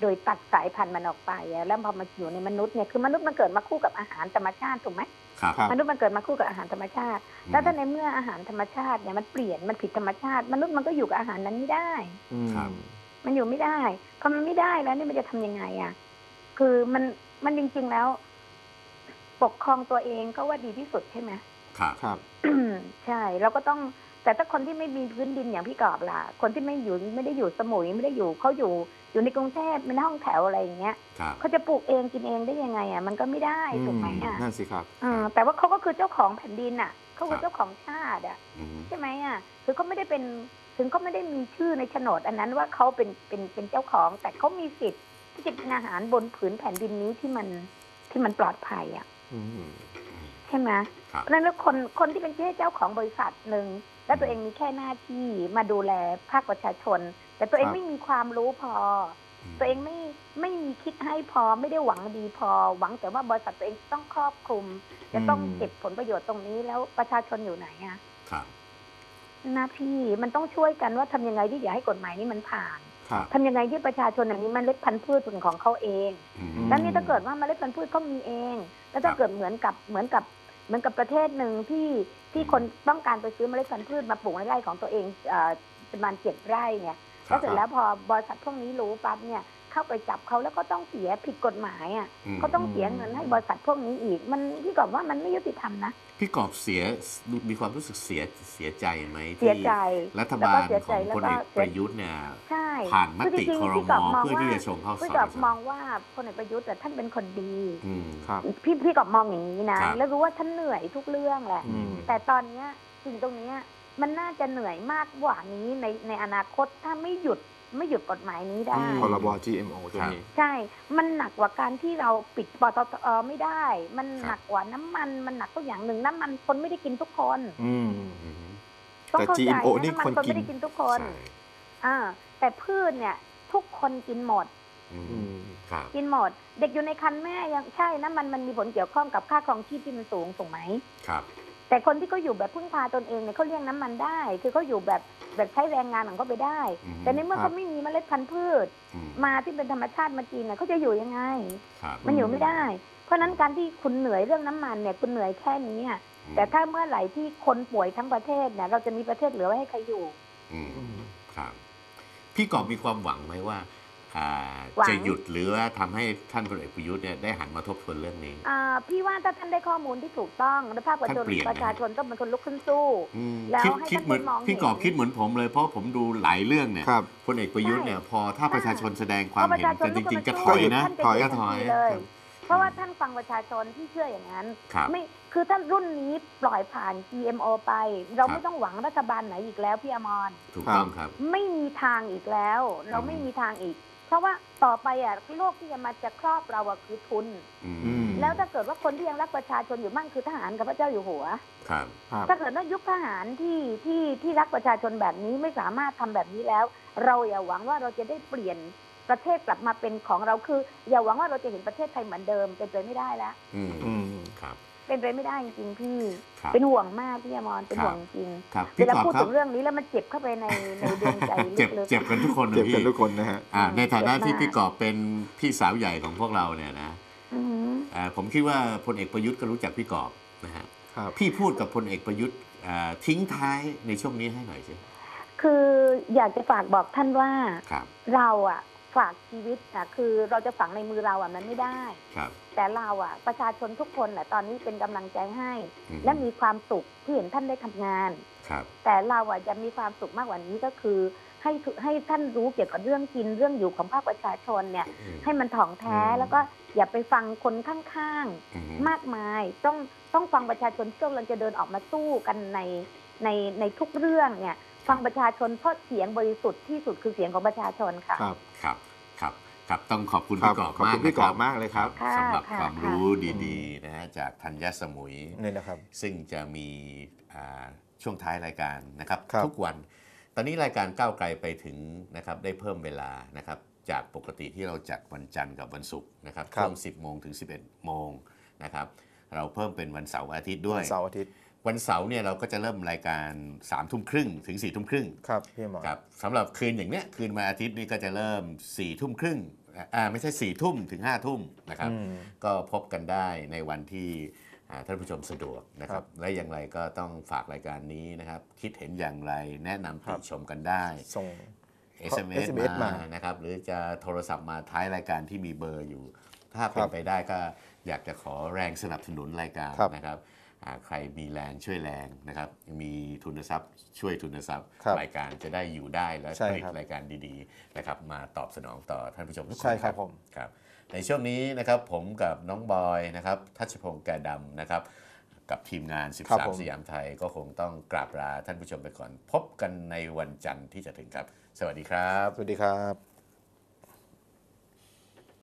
โดยตัดสายพันธุ์มันออกไป แล้วพอมาอยู่ในมนุษย์เนี่ยคือมนุษย์มันเกิดมาคู่กับอาหารธรรมชาติถูกไหมมนุษย์มันเกิดมาคู่กับอาหารธรรมชาติแล้วถ้าในเมื่ออาหารธรรมชาติเนี่ยมันเปลี่ยน มันผิดธรรมชาติ มนุษย์มันก็อยู่กับอาหารนั้นไม่ได้มันอยู่ไม่ได้ พอมันไม่ได้แล้วนี่มันจะทํำยังไงอ่ะ คือมัน มันจริง ๆแล้ว ปกครองตัวเองก็ว่าดีที่สุดใช่ไหมครับครับใช่เราก็ต้อง แต่ถ้าคนที่ไม่มีพื้นดินอย่างพี่กอบล่ะ คนที่ไม่อยู่ไม่ได้อยู่สมุยไม่ได้อยู่เขาอยู่อยู่ในกรุงเทพมีห้องแถวอะไรอย่างเงี้ยเขาจะปลูกเองกินเองได้ยังไง อ่ะ มันก็ไม่ได้ถูกไหมอ่ะนั่นสิครับอแต่ว่าเขาก็คือเจ้าของแผ่นดินอ่ะเขาคือเจ้าของชาติ อ่ะใช่ไหมอ่ะคือเขาไม่ได้เป็น ถึงเขาไม่ได้มีชื่อในโฉนด อันนั้นว่าเขาเป็นเป็นเป็นเจ้าของ แต่เขามีสิทธิ์ที่จะกินอาหารบนผืนแผ่นดินนี้ที่มันที่มันปลอดภัยอ่ะใช่ไหมเพราะนั้นแล้วคนคนที่เป็นแค่เจ้าของบริษัทหนึ่งแล้วตัวเองมีแค่หน้าที่มาดูแลภาคประชาชนแต่ตัวเองไม่มีความรู้พอ ตัวเองไม่ไม่มีคิดให้พอ ไม่ได้หวังดีพอ หวังแต่ว่าบริษัทตัวเองต้องครอบคลุม จะต้องเก็บผลประโยชน์ตรงนี้แล้วประชาชนอยู่ไหนอะนะพี่มันต้องช่วยกันว่าทำยังไงที่อย่าให้กฎหมายนี้มันผ่าน ทำยังไงที่ประชาชนอันนี้มันเล็ดพันธุ์พืชเป็นของเขาเองแล้วนี่ถ้าเกิดว่ามันเล็ดพันธุ์พืชเขามีเอง แล้วถ้าเกิดเหมือนกับเหมือนกับเหมือนกับประเทศหนึ่งที่ที่คนต้องการไปซื้อเมล็ดพันธุ์พืชมาปลูกในไร่ของตัวเองประมาณเจ็ดไร่เนี่ยแล้วเสร็จแล้วพอบริษัทพวกนี้รู้ปั๊บเนี่ย เข้าไปจับเขาแล้วก็ต้องเสียผิดกฎหมายอ่ะเขาต้องเสียเงินให้บริษัทพวกนี้อีก มันพี่กอบว่ามันไม่ยุติธรรมนะพี่กอบเสียมีความรู้สึกเสียเสียใจไหมที่รัฐบาลของพลเอกประยุทธ์เนี่ยผ่านมติคอรมอเพื่อที่จะส่งเข้าสารพี่กอบมองว่าพลเอกประยุทธ์แต่ท่านเป็นคนดีพี่พี่กอบมองอย่างนี้นะ แล้วรู้ว่าท่านเหนื่อยทุกเรื่องแหละ แต่ตอนเนี้ยสิ่งตรงนี้มันน่าจะเหนื่อยมากกว่านี้ในในอนาคตถ้าไม่หยุดไม่หยุดกฎหมายนี้ได้พรบ GMO ตัวนี้ใช่ มันหนักกว่าการที่เราปิดปตทไม่ได้ มันหนักกว่าน้ำมันมันหนักตัวอย่างหนึ่งน้ำมันคนไม่ได้กินทุกคนอแต่ GMO นี่คนกินไม่ได้กินทุกคนอ่าแต่พืชเนี่ย ทุกคนกินหมดกินหมด เด็กอยู่ในคันแม่ยังใช่ น้ำมันมันมีผลเกี่ยวข้องกับค่าครองชีพที่มันสูงถูกไหมครับแต่คนที่เขาอยู่แบบพึ่งพาตนเองเนี่ยเขาเลี้ยงน้ำมันได้ คือเขาอยู่แบบแบบใช้แรงงานของเขาไปได้ แต่ในเมื่อเขาไม่มีเมล็ดพันธุ์พืช มาที่เป็นธรรมชาติมากินเนี่ยเขาจะอยู่ยังไงมันอยู่ไม่ได้ เพราะนั้นการที่คุณเหนื่อยเรื่องน้ำมันเนี่ยคุณเหนื่อยแค่นี้แต่ถ้าเมื่อไหร่ที่คนป่วยทั้งประเทศเนี่ยเราจะมีประเทศเหลือไว้ให้ใครอยู่ครับ พี่กอบมีความหวังไหมว่าจะหยุดหรือว่าทำให้ท่านพลเอกประยุทธ์เนี่ยได้หันมาทบทวนเรื่องนี้ พี่ว่าถ้าท่านได้ข้อมูลที่ถูกต้อง และภาคประชาชนประชาชนก็เป็นคนลุกขึ้นสู้ แล้วให้ท่านมองพี่กอบคิดเหมือนผมเลยเพราะผมดูหลายเรื่องเนี่ยพลเอกประยุทธ์เนี่ยพอถ้าประชาชนแสดงความเห็นริงจริงๆจะถอยนะ ถอยก็ถอยเพราะว่าท่านฟังประชาชนที่เชื่ออย่างนั้นไม่คือท่านรุ่นนี้ปล่อยผ่าน GMO ไป เราไม่ต้องหวังรัฐบาลไหนอีกแล้วพี่อมรถูกต้องครับ ไม่มีทางอีกแล้ว เราไม่มีทางอีกพราะว่าต่อไปอ่ะโลกที่จะมาจะครอบเราอ่ะคือทุน แล้วถ้าเกิดว่าคนที่ยังรักประชาชนอยู่มั่ง คือทหารกับพระเจ้าอยู่หัวถ้าเกิดว่ายุคทหารที่ที่ที่รักประชาชนแบบนี้ไม่สามารถทำแบบนี้แล้ว เราอย่าหวังว่าเราจะได้เปลี่ยนประเทศกลับมาเป็นของเราคือ อย่าหวังว่าเราจะเห็นประเทศไทยเหมือนเดิมเป็นไปไม่ได้แล้วอืมครับเป็นไปไม่ได้จริงๆพี่เป็นห่วงมากพี่อมรเป็นห่วงจริงครับเวพี่ลาอพูดถึงเรื่องนี้แล้วมันเจ็บเข้าไปในในดวงใจเจ็บลเจ็บกันทุกคนนะเจ็บกันพี่ทุกคนนะฮะอ่าในฐานะที่พี่กอบ เป็นพี่สาวใหญ่ของพวกเราเนี่ยนะอ่าผมคิดว่าพลเอกประยุทธ์ก็รู้จักพี่กอบนะฮะครับพี่พูดกับพลเอกประยุทธ์ทิ้งท้ายในช่วงนี้ให้หน่อยสิคืออยากจะฝากบอกท่านว่ารเราอ่ะฝากชีวิตอ่ะคือเราจะฝังในมือเราอ่ะมันไม่ได้ครับแต่เราอ่ะประชาชนทุกคนแหละตอนนี้เป็นกำลังใจให้ และมีความสุขที่เห็นท่านได้ทำงานครับแต่เราอ่ะจะมีความสุขมากกว่านี้ก็คือ ให้ทให้ท่านรู้เกี่ยวกับเรื่องกินเรื่องอยู่ของภาคประชาชนเนี่ยให้มันถ่องแท้แล้วก็อย่าไปฟังคนข้างๆมากมาย ต้องต้องฟังประชาชนที่กำลังจะเดินออกมาสู้กันในในในทุกเรื่องเนี่ยฟังประชาชนเพราะเสียงบริสุทธิ์ที่สุดคือเสียงของประชาชนค่ะครับครับ ครับ ครับ ต้องขอบคุณพี่กอบมากพี่กอบนะครัมากเลยครับ สำหรับความรู้ดีๆนะฮะจากธัญญสมุยนี่นะครับ ซึ่งจะมีช่วงท้ายรายการนะครับทุกวัน ตอนนี้รายการก้าวไกลไปถึงนะครับได้เพิ่มเวลานะครับจากปกติที่เราจัดวันจันทร์กับวันศุกร์นะครับครับช่วง10 โมงถึง 11 โมงนะครับเราเพิ่มเป็นวันเสาร์อาทิตย์ด้วยเสาร์อาทิตย์วันเสาร์เนี่ยเราก็จะเริ่มรายการ3ามทุ่มครึ่งถึง4ี่ทุ่มครึ่งครับพี่หมอครับสำหรับคืนอย่างเนี้ยคืนวันอาทิตย์นี่ก็จะเริ่ม4ี่ทุ่มครึ่งอ่าไม่ใช่4ี่ทุ่มถึง5้าทุ่มนะครับ ก็พบกันได้ในวันที่ท่านผู้ชมสะดวกนะครับและอย่างไรก็ต้องฝากรายการนี้นะครับ คิดเห็นอย่างไรแนะนำติชมกันได้ส่ง SMS, SMS มานะครับ หรือจะโทรศัพท์มาท้ายรายการที่มีเบอร์อยู่ถ้าเป็นไปได้ก็อยากจะขอแรงสนับสนุนรายการนะครับใครมีแรงช่วยแรงนะครับ มีทุนทรัพย์ช่วยทุนทรัพย์รายการจะได้อยู่ได้ และผใชลิตรายการดีๆนะครับมาตอบสนองต่อท่านผู้ชมทุกคนใช่ครับ ผมครับในช่วงนี้นะครับผมกับน้องบอยนะครับ ทัชพงศ์แก่ดำนะครับ กับทีมงานม13สยามไทย ก็คงต้องกราบลาท่านผู้ชมไปก่อน พบกันในวันจันทร์ที่จะถึงครับ สวัสดีครับสวัสดีครับ